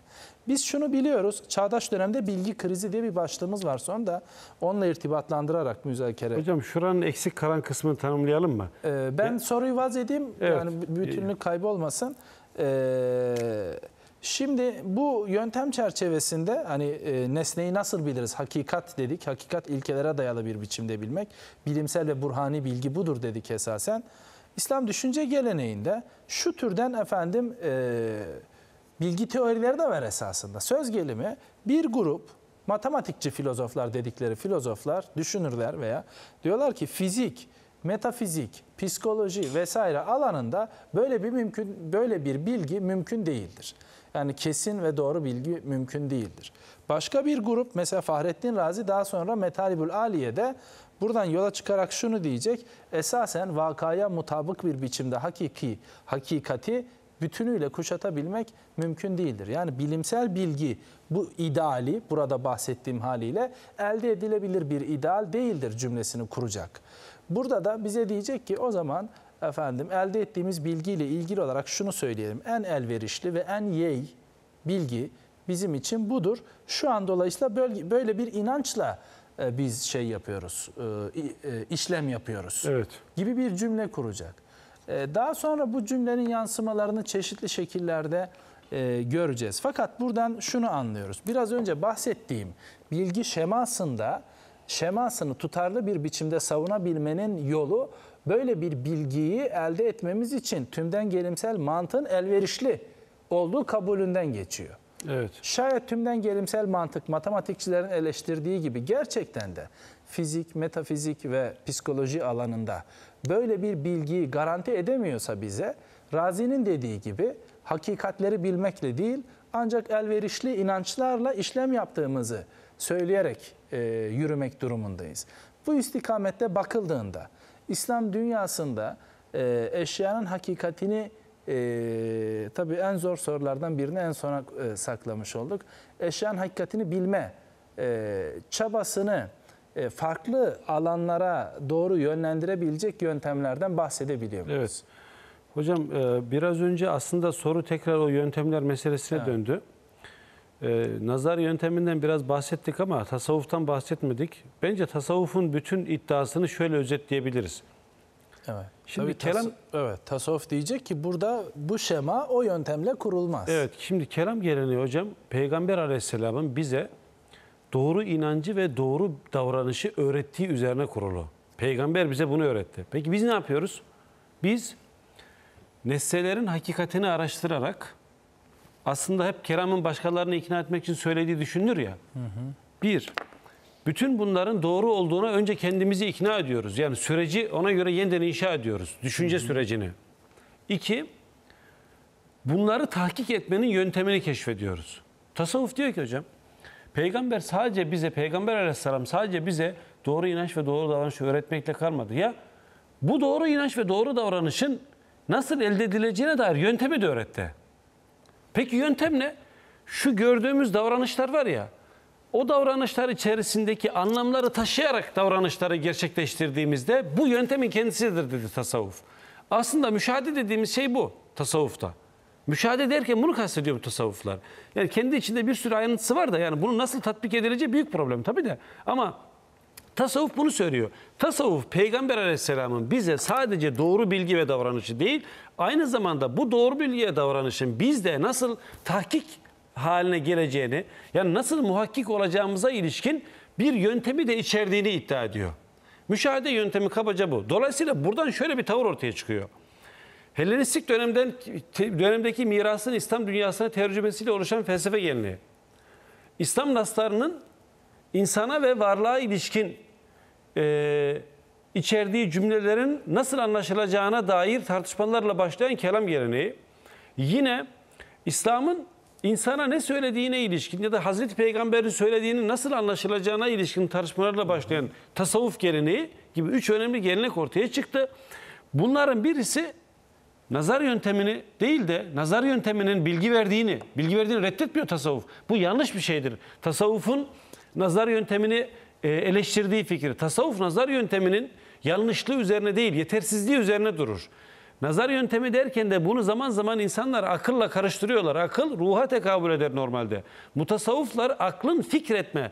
Biz şunu biliyoruz. Çağdaş dönemde bilgi krizi diye bir başlığımız var son da onunla irtibatlandırarak müzakere. Hocam şuranın eksik kalan kısmını tanımlayalım mı? Ee, ben ya, soruyu vaz edeyim. Evet. Yani bütünlük kaybolmasın. Ee, Şimdi bu yöntem çerçevesinde hani e, nesneyi nasıl biliriz? Hakikat dedik. Hakikat ilkelere dayalı bir biçimde bilmek. Bilimsel ve burhani bilgi budur dedik esasen. İslam düşünce geleneğinde şu türden efendim e, bilgi teorileri de var esasında. Söz gelimi bir grup matematikçi filozoflar dedikleri filozoflar, düşünürler veya diyorlar ki fizik, metafizik, psikoloji vesaire alanında böyle bir mümkün böyle bir bilgi mümkün değildir. Yani kesin ve doğru bilgi mümkün değildir. Başka bir grup mesela Fahrettin Razi daha sonra Metalibül Aliye'de buradan yola çıkarak şunu diyecek. Esasen vakaya mutabık bir biçimde hakiki, hakikati bütünüyle kuşatabilmek mümkün değildir. Yani bilimsel bilgi bu ideali burada bahsettiğim haliyle elde edilebilir bir ideal değildir cümlesini kuracak. Burada da bize diyecek ki o zaman efendim elde ettiğimiz bilgiyle ilgili olarak şunu söyleyelim. En elverişli ve en yey bilgi bizim için budur. Şu an dolayısıyla böyle bir inançla e, biz şey yapıyoruz, e, e, işlem yapıyoruz evet. gibi bir cümle kuracak. Ee, daha sonra bu cümlenin yansımalarını çeşitli şekillerde e, göreceğiz. Fakat buradan şunu anlıyoruz. Biraz önce bahsettiğim bilgi şemasında şemasını tutarlı bir biçimde savunabilmenin yolu böyle bir bilgiyi elde etmemiz için tümden gelimsel mantığın elverişli olduğu kabulünden geçiyor. Evet. Şayet tümden gelimsel mantık matematikçilerin eleştirdiği gibi gerçekten de fizik, metafizik ve psikoloji alanında böyle bir bilgiyi garanti edemiyorsa bize Razi'nin dediği gibi hakikatleri bilmekle değil ancak elverişli inançlarla işlem yaptığımızı söyleyerek e, yürümek durumundayız. Bu istikamette bakıldığında İslam dünyasında e, eşyanın hakikatini e, tabii en zor sorulardan birini en sona e, saklamış olduk. Eşyanın hakikatini bilme e, çabasını e, farklı alanlara doğru yönlendirebilecek yöntemlerden bahsedebiliyor muyuz? Evet. Hocam e, biraz önce aslında soru tekrar o yöntemler meselesine evet. döndü. E, nazar yönteminden biraz bahsettik ama tasavvuftan bahsetmedik. Bence tasavvufun bütün iddiasını şöyle özetleyebiliriz. Evet. Şimdi Tabii kelam tas evet tasavvuf diyecek ki burada bu şema o yöntemle kurulmaz. Evet. Şimdi kelam geleneği hocam Peygamber Aleyhisselam'ın bize doğru inancı ve doğru davranışı öğrettiği üzerine kurulu. Peygamber bize bunu öğretti. Peki biz ne yapıyoruz? Biz nesnelerin hakikatini araştırarak aslında hep Keram'ın başkalarını ikna etmek için söylediği düşünülür ya. Hı hı. Bir, bütün bunların doğru olduğuna önce kendimizi ikna ediyoruz. Yani süreci ona göre yeniden inşa ediyoruz. Düşünce hı hı. sürecini. İki, bunları tahkik etmenin yöntemini keşfediyoruz. Tasavvuf diyor ki hocam, Peygamber sadece bize, Peygamber aleyhisselam sadece bize doğru inanç ve doğru davranışı öğretmekle kalmadı. Ya bu doğru inanç ve doğru davranışın nasıl elde edileceğine dair yöntemi de öğretti. Peki yöntem ne? Şu gördüğümüz davranışlar var ya, o davranışlar içerisindeki anlamları taşıyarak davranışları gerçekleştirdiğimizde bu yöntemin kendisidir dedi tasavvuf. Aslında müşahede dediğimiz şey bu tasavvufta. Müşahede derken bunu kastediyor bu tasavvuflar. Yani kendi içinde bir sürü ayrıntısı var da yani bunu nasıl tatbik edileceği büyük problem tabii de. Ama Tasavvuf bunu söylüyor. Tasavvuf Peygamber Aleyhisselam'ın bize sadece doğru bilgi ve davranışı değil, aynı zamanda bu doğru bilgiye davranışın bizde nasıl tahkik haline geleceğini, yani nasıl muhakkik olacağımıza ilişkin bir yöntemi de içerdiğini iddia ediyor. Müşahede yöntemi kabaca bu. Dolayısıyla buradan şöyle bir tavır ortaya çıkıyor. Helenistik dönemden dönemdeki mirasın İslam dünyasına tercümesiyle oluşan felsefe geleneği. İslam naslarının insana ve varlığa ilişkin e, içerdiği cümlelerin nasıl anlaşılacağına dair tartışmalarla başlayan kelam geleneği, yine İslam'ın insana ne söylediğine ilişkin ya da Hazreti Peygamber'in söylediğini nasıl anlaşılacağına ilişkin tartışmalarla başlayan tasavvuf geleneği gibi üç önemli gelenek ortaya çıktı. Bunların birisi nazar yöntemini değil de nazar yönteminin bilgi verdiğini, bilgi verdiğini reddetmiyor tasavvuf. Bu yanlış bir şeydir. Tasavvufun nazar yöntemini e, eleştirdiği fikir. Tasavvuf nazar yönteminin yanlışlığı üzerine değil, yetersizliği üzerine durur. Nazar yöntemi derken de bunu zaman zaman insanlar akılla karıştırıyorlar. Akıl ruha tekabül eder normalde. Mutasavvuflar aklın fikretme,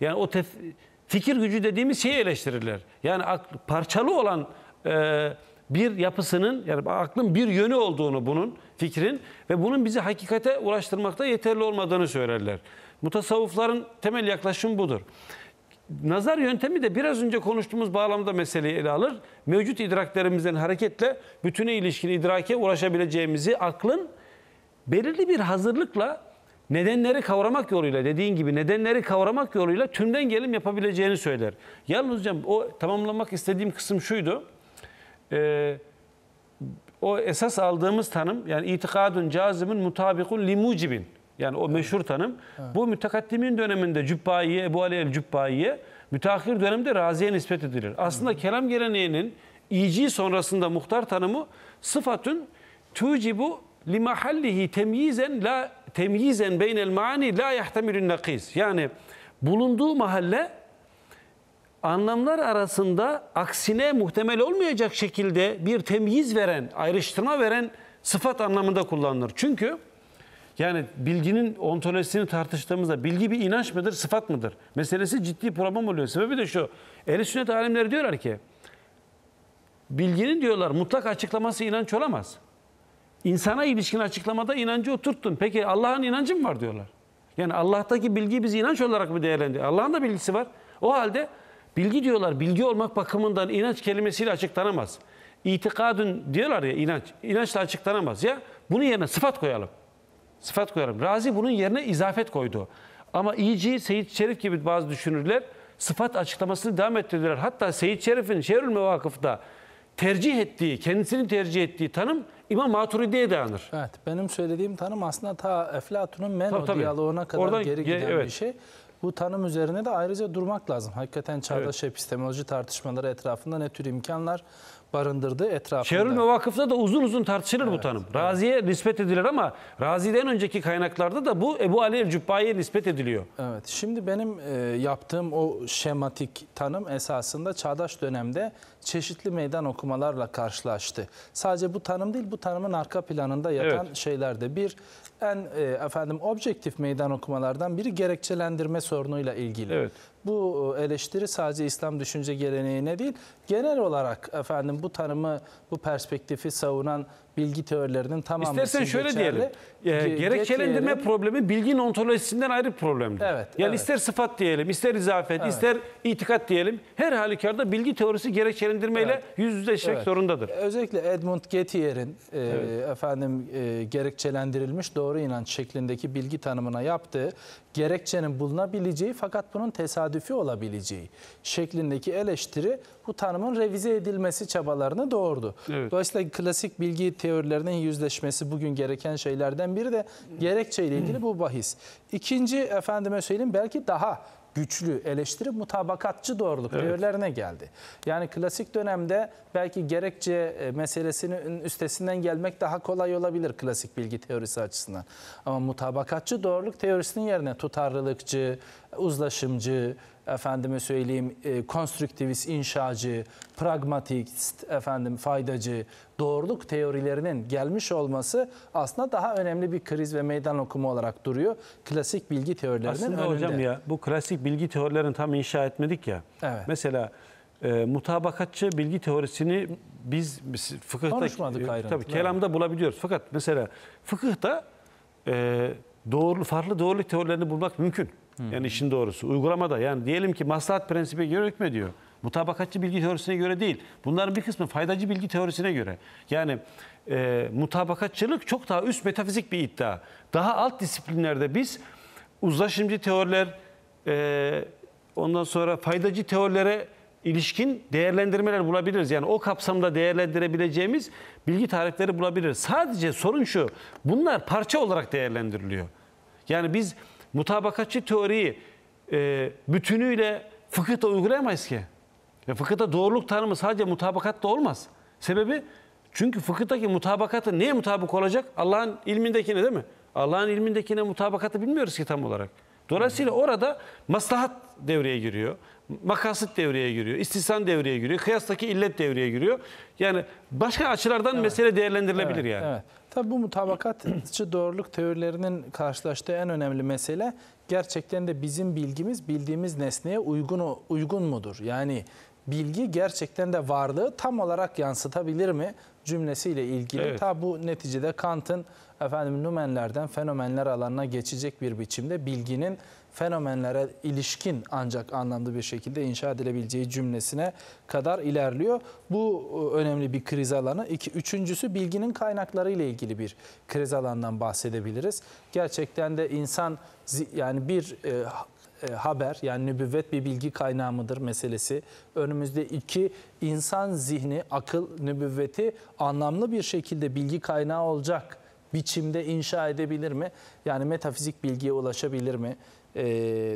yani o tef- fikir gücü dediğimiz şeyi eleştirirler. Yani parçalı olan... E- bir yapısının yani aklın bir yönü olduğunu bunun fikrin ve bunun bizi hakikate ulaştırmakta yeterli olmadığını söylerler. Mutasavvıfların temel yaklaşımı budur. Nazar yöntemi de biraz önce konuştuğumuz bağlamda meseleyi ele alır. Mevcut idraklerimizden hareketle bütüne ilişkin idrake ulaşabileceğimizi aklın belirli bir hazırlıkla nedenleri kavramak yoluyla dediğin gibi nedenleri kavramak yoluyla tümden gelim yapabileceğini söyler. Yalnız o tamamlamak istediğim kısım şuydu e, o esas aldığımız tanım yani itikadun cazimin mutabikun limucibin. Yani o evet. meşhur tanım. Evet. Bu mütekaddimin döneminde Cübbaiye, Ebu Ali el-Cübbaiye, müteahhir dönemde Razi'ye nispet edilir. Aslında evet. kelam geleneğinin ici sonrasında muhtar tanımı sıfatun tucibu limahallihi temyizen la temyizen beynel mani la yahtemilun nakis. Yani bulunduğu mahalle anlamlar arasında aksine muhtemel olmayacak şekilde bir temyiz veren, ayrıştırma veren sıfat anlamında kullanılır. Çünkü yani bilginin ontolojisini tartıştığımızda bilgi bir inanç mıdır, sıfat mıdır? Meselesi ciddi problem oluyor. Sebebi de şu. Ehl-i sünnet alimleri diyorlar ki bilginin diyorlar mutlak açıklaması inanç olamaz. İnsana ilişkin açıklamada inancı oturttun. Peki Allah'ın inancı mı var diyorlar. Yani Allah'taki bilgi biz inanç olarak mı değerlendiriyor? Allah'ın da bilgisi var. O halde Bilgi diyorlar, bilgi olmak bakımından inanç kelimesiyle açıklanamaz. İtikadın diyorlar ya inanç, inançla açıklanamaz ya. Bunun yerine sıfat koyalım. Sıfat koyalım. Razi bunun yerine izafet koydu. Ama iyici e Seyit Şerif gibi bazı düşünürler sıfat açıklamasını devam ettirdiler. Hatta Seyit Şerif'in Şerül Mevakıf'ta tercih ettiği, kendisini tercih ettiği tanım İmam Maturidi'ye dayanır. Evet, benim söylediğim tanım aslında ta Eflatun'un Meno tabii, tabii. diyaloğuna kadar Oradan, geri giden evet. bir şey. Bu tanım üzerine de ayrıca durmak lazım. Hakikaten çağdaş evet. epistemoloji tartışmaları etrafında ne tür imkanlar barındırdığı etrafında. Şerul Mevakıf'ta da uzun uzun tartışılır evet, bu tanım. Evet. Razi'ye nispet edilir ama Razi'den önceki kaynaklarda da bu Ebu Ali cübbayiye nispet ediliyor. Evet. Şimdi benim e, yaptığım o şematik tanım esasında çağdaş dönemde çeşitli meydan okumalarla karşılaştı. Sadece bu tanım değil, bu tanımın arka planında yatan evet. şeyler de bir en e, efendim objektif meydan okumalardan biri gerekçelendirme sorunuyla ilgili. Evet bu eleştiri sadece İslam düşünce geleneğine değil, genel olarak efendim bu tanımı, bu perspektifi savunan bilgi teorilerinin tamamı İstersen şöyle geçerli. diyelim. E, gerekçelendirme diyelim. problemi bilginin ontolojisinden ayrı bir problemdir. Evet, yani evet. ister sıfat diyelim, ister izafet, evet. ister itikat diyelim. Her halükarda bilgi teorisi gerekçelendirmeyle evet. yüz yüzleşmek evet. zorundadır. E, özellikle Edmund Gettier'in e, evet. efendim e, gerekçelendirilmiş doğru inanç şeklindeki bilgi tanımına yaptığı gerekçenin bulunabileceği fakat bunun tesadüfi olabileceği şeklindeki eleştiri bu tanımın revize edilmesi çabalarını doğurdu. Evet. Dolayısıyla klasik bilgi teorilerinin yüzleşmesi bugün gereken şeylerden biri de gerekçeyle ilgili bu bahis. İkinci efendime söyleyeyim belki daha güçlü eleştiri mutabakatçı doğruluk evet. geldi. Yani klasik dönemde belki gerekçe e, meselesinin üstesinden gelmek daha kolay olabilir klasik bilgi teorisi açısından. Ama mutabakatçı doğruluk teorisinin yerine tutarlılıkçı, uzlaşımcı, efendime söyleyeyim e, konstruktivist inşacı, pragmatist, efendim faydacı, doğruluk teorilerinin gelmiş olması aslında daha önemli bir kriz ve meydan okumu olarak duruyor. Klasik bilgi teorilerinin aslında önünde. hocam ya bu klasik bilgi teorilerini tam inşa etmedik ya. Evet. Mesela e, mutabakatçı bilgi teorisini biz, biz fıkıhta konuşmadık e, tabii kelamda bulabiliyoruz. Fakat mesela fıkıhta e, doğru farklı doğruluk teorilerini bulmak mümkün. Yani işin doğrusu. Uygulamada yani diyelim ki maslahat prensibi göre hükmediyor. Mutabakatçı bilgi teorisine göre değil. Bunların bir kısmı faydacı bilgi teorisine göre. Yani e, mutabakatçılık çok daha üst metafizik bir iddia. Daha alt disiplinlerde biz uzlaşımcı teoriler, e, ondan sonra faydacı teorilere ilişkin değerlendirmeler bulabiliriz. Yani o kapsamda değerlendirebileceğimiz bilgi tarifleri bulabiliriz. Sadece sorun şu, bunlar parça olarak değerlendiriliyor. Yani biz mutabakatçı teoriyi e, bütünüyle fıkıhta uygulayamayız ki. Ve fıkıhta doğruluk tanımı sadece mutabakatta olmaz. Sebebi çünkü fıkıhtaki mutabakatı neye mutabık olacak? Allah'ın ilmindekine değil mi? Allah'ın ilmindekine mutabakatı bilmiyoruz ki tam olarak. Dolayısıyla orada maslahat devreye giriyor. Makasit devreye giriyor, istisan devreye giriyor, kıyastaki illet devreye giriyor. Yani başka açılardan evet. mesele değerlendirilebilir evet, yani. Evet. Tabii bu mutabakatçı doğruluk teorilerinin karşılaştığı en önemli mesele gerçekten de bizim bilgimiz bildiğimiz nesneye uygun uygun mudur? Yani bilgi gerçekten de varlığı tam olarak yansıtabilir mi cümlesiyle ilgili. Evet. Ta bu neticede Kant'ın efendim nümenlerden fenomenler alanına geçecek bir biçimde bilginin fenomenlere ilişkin ancak anlamlı bir şekilde inşa edilebileceği cümlesine kadar ilerliyor. Bu e, önemli bir kriz alanı. İki, üçüncüsü bilginin kaynakları ile ilgili bir kriz alandan bahsedebiliriz. Gerçekten de insan yani bir e, e, haber yani nübüvvet bir bilgi kaynağı mıdır meselesi. Önümüzde iki insan zihni, akıl, nübüvveti anlamlı bir şekilde bilgi kaynağı olacak biçimde inşa edebilir mi? Yani metafizik bilgiye ulaşabilir mi? Ee,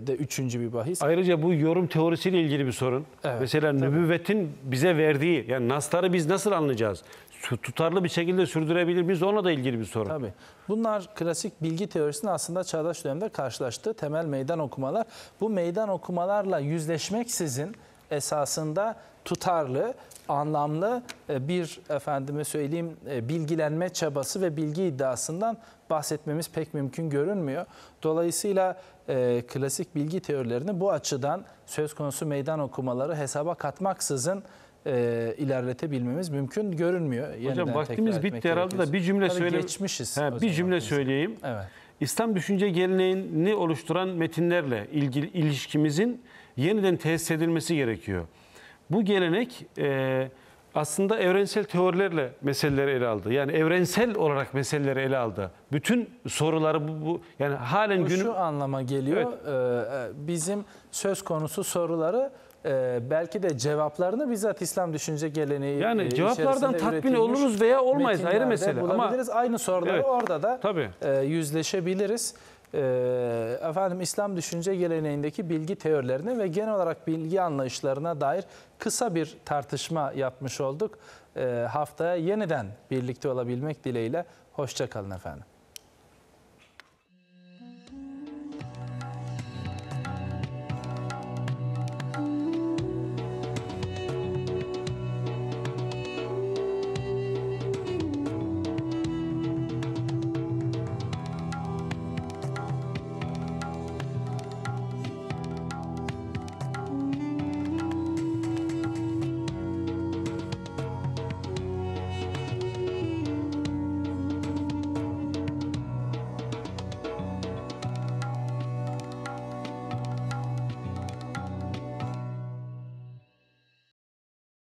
de üçüncü bir bahis. Ayrıca bu yorum teorisiyle ilgili bir sorun. Evet, Mesela tabii. nübüvvetin bize verdiği, yani nasları biz nasıl anlayacağız? tutarlı bir şekilde sürdürebilir miyiz? Ona da ilgili bir soru. Tabii. Bunlar klasik bilgi teorisinin aslında çağdaş dönemde karşılaştığı temel meydan okumalar. Bu meydan okumalarla yüzleşmeksizin esasında tutarlı, anlamlı e, bir efendime söyleyeyim e, bilgilenme çabası ve bilgi iddiasından bahsetmemiz pek mümkün görünmüyor. Dolayısıyla e, klasik bilgi teorilerini bu açıdan söz konusu meydan okumaları hesaba katmaksızın e, ilerletebilmemiz mümkün görünmüyor. Yeniden Hocam vaktimiz bitti herhalde da bir cümle söyleyeyim. Geçmişiz. He, bir zaman. cümle söyleyeyim. Evet. İslam düşünce geleneğini oluşturan metinlerle ilgili ilişkimizin yeniden tesis edilmesi gerekiyor. Bu gelenek e, aslında evrensel teorilerle meseleleri ele aldı. Yani evrensel olarak meseleleri ele aldı. Bütün soruları bu, bu yani halen bu günü... şu anlama geliyor. Evet. Ee, bizim söz konusu soruları e, belki de cevaplarını bizzat İslam düşünce geleneği Yani e, cevaplardan tatmin oluruz veya olmayız ayrı mesele. Bulabiliriz. Ama, Aynı soruları evet, orada da tabii. E, yüzleşebiliriz e, efendim İslam düşünce geleneğindeki bilgi teorilerine ve genel olarak bilgi anlayışlarına dair kısa bir tartışma yapmış olduk. E, haftaya yeniden birlikte olabilmek dileğiyle. Hoşçakalın efendim.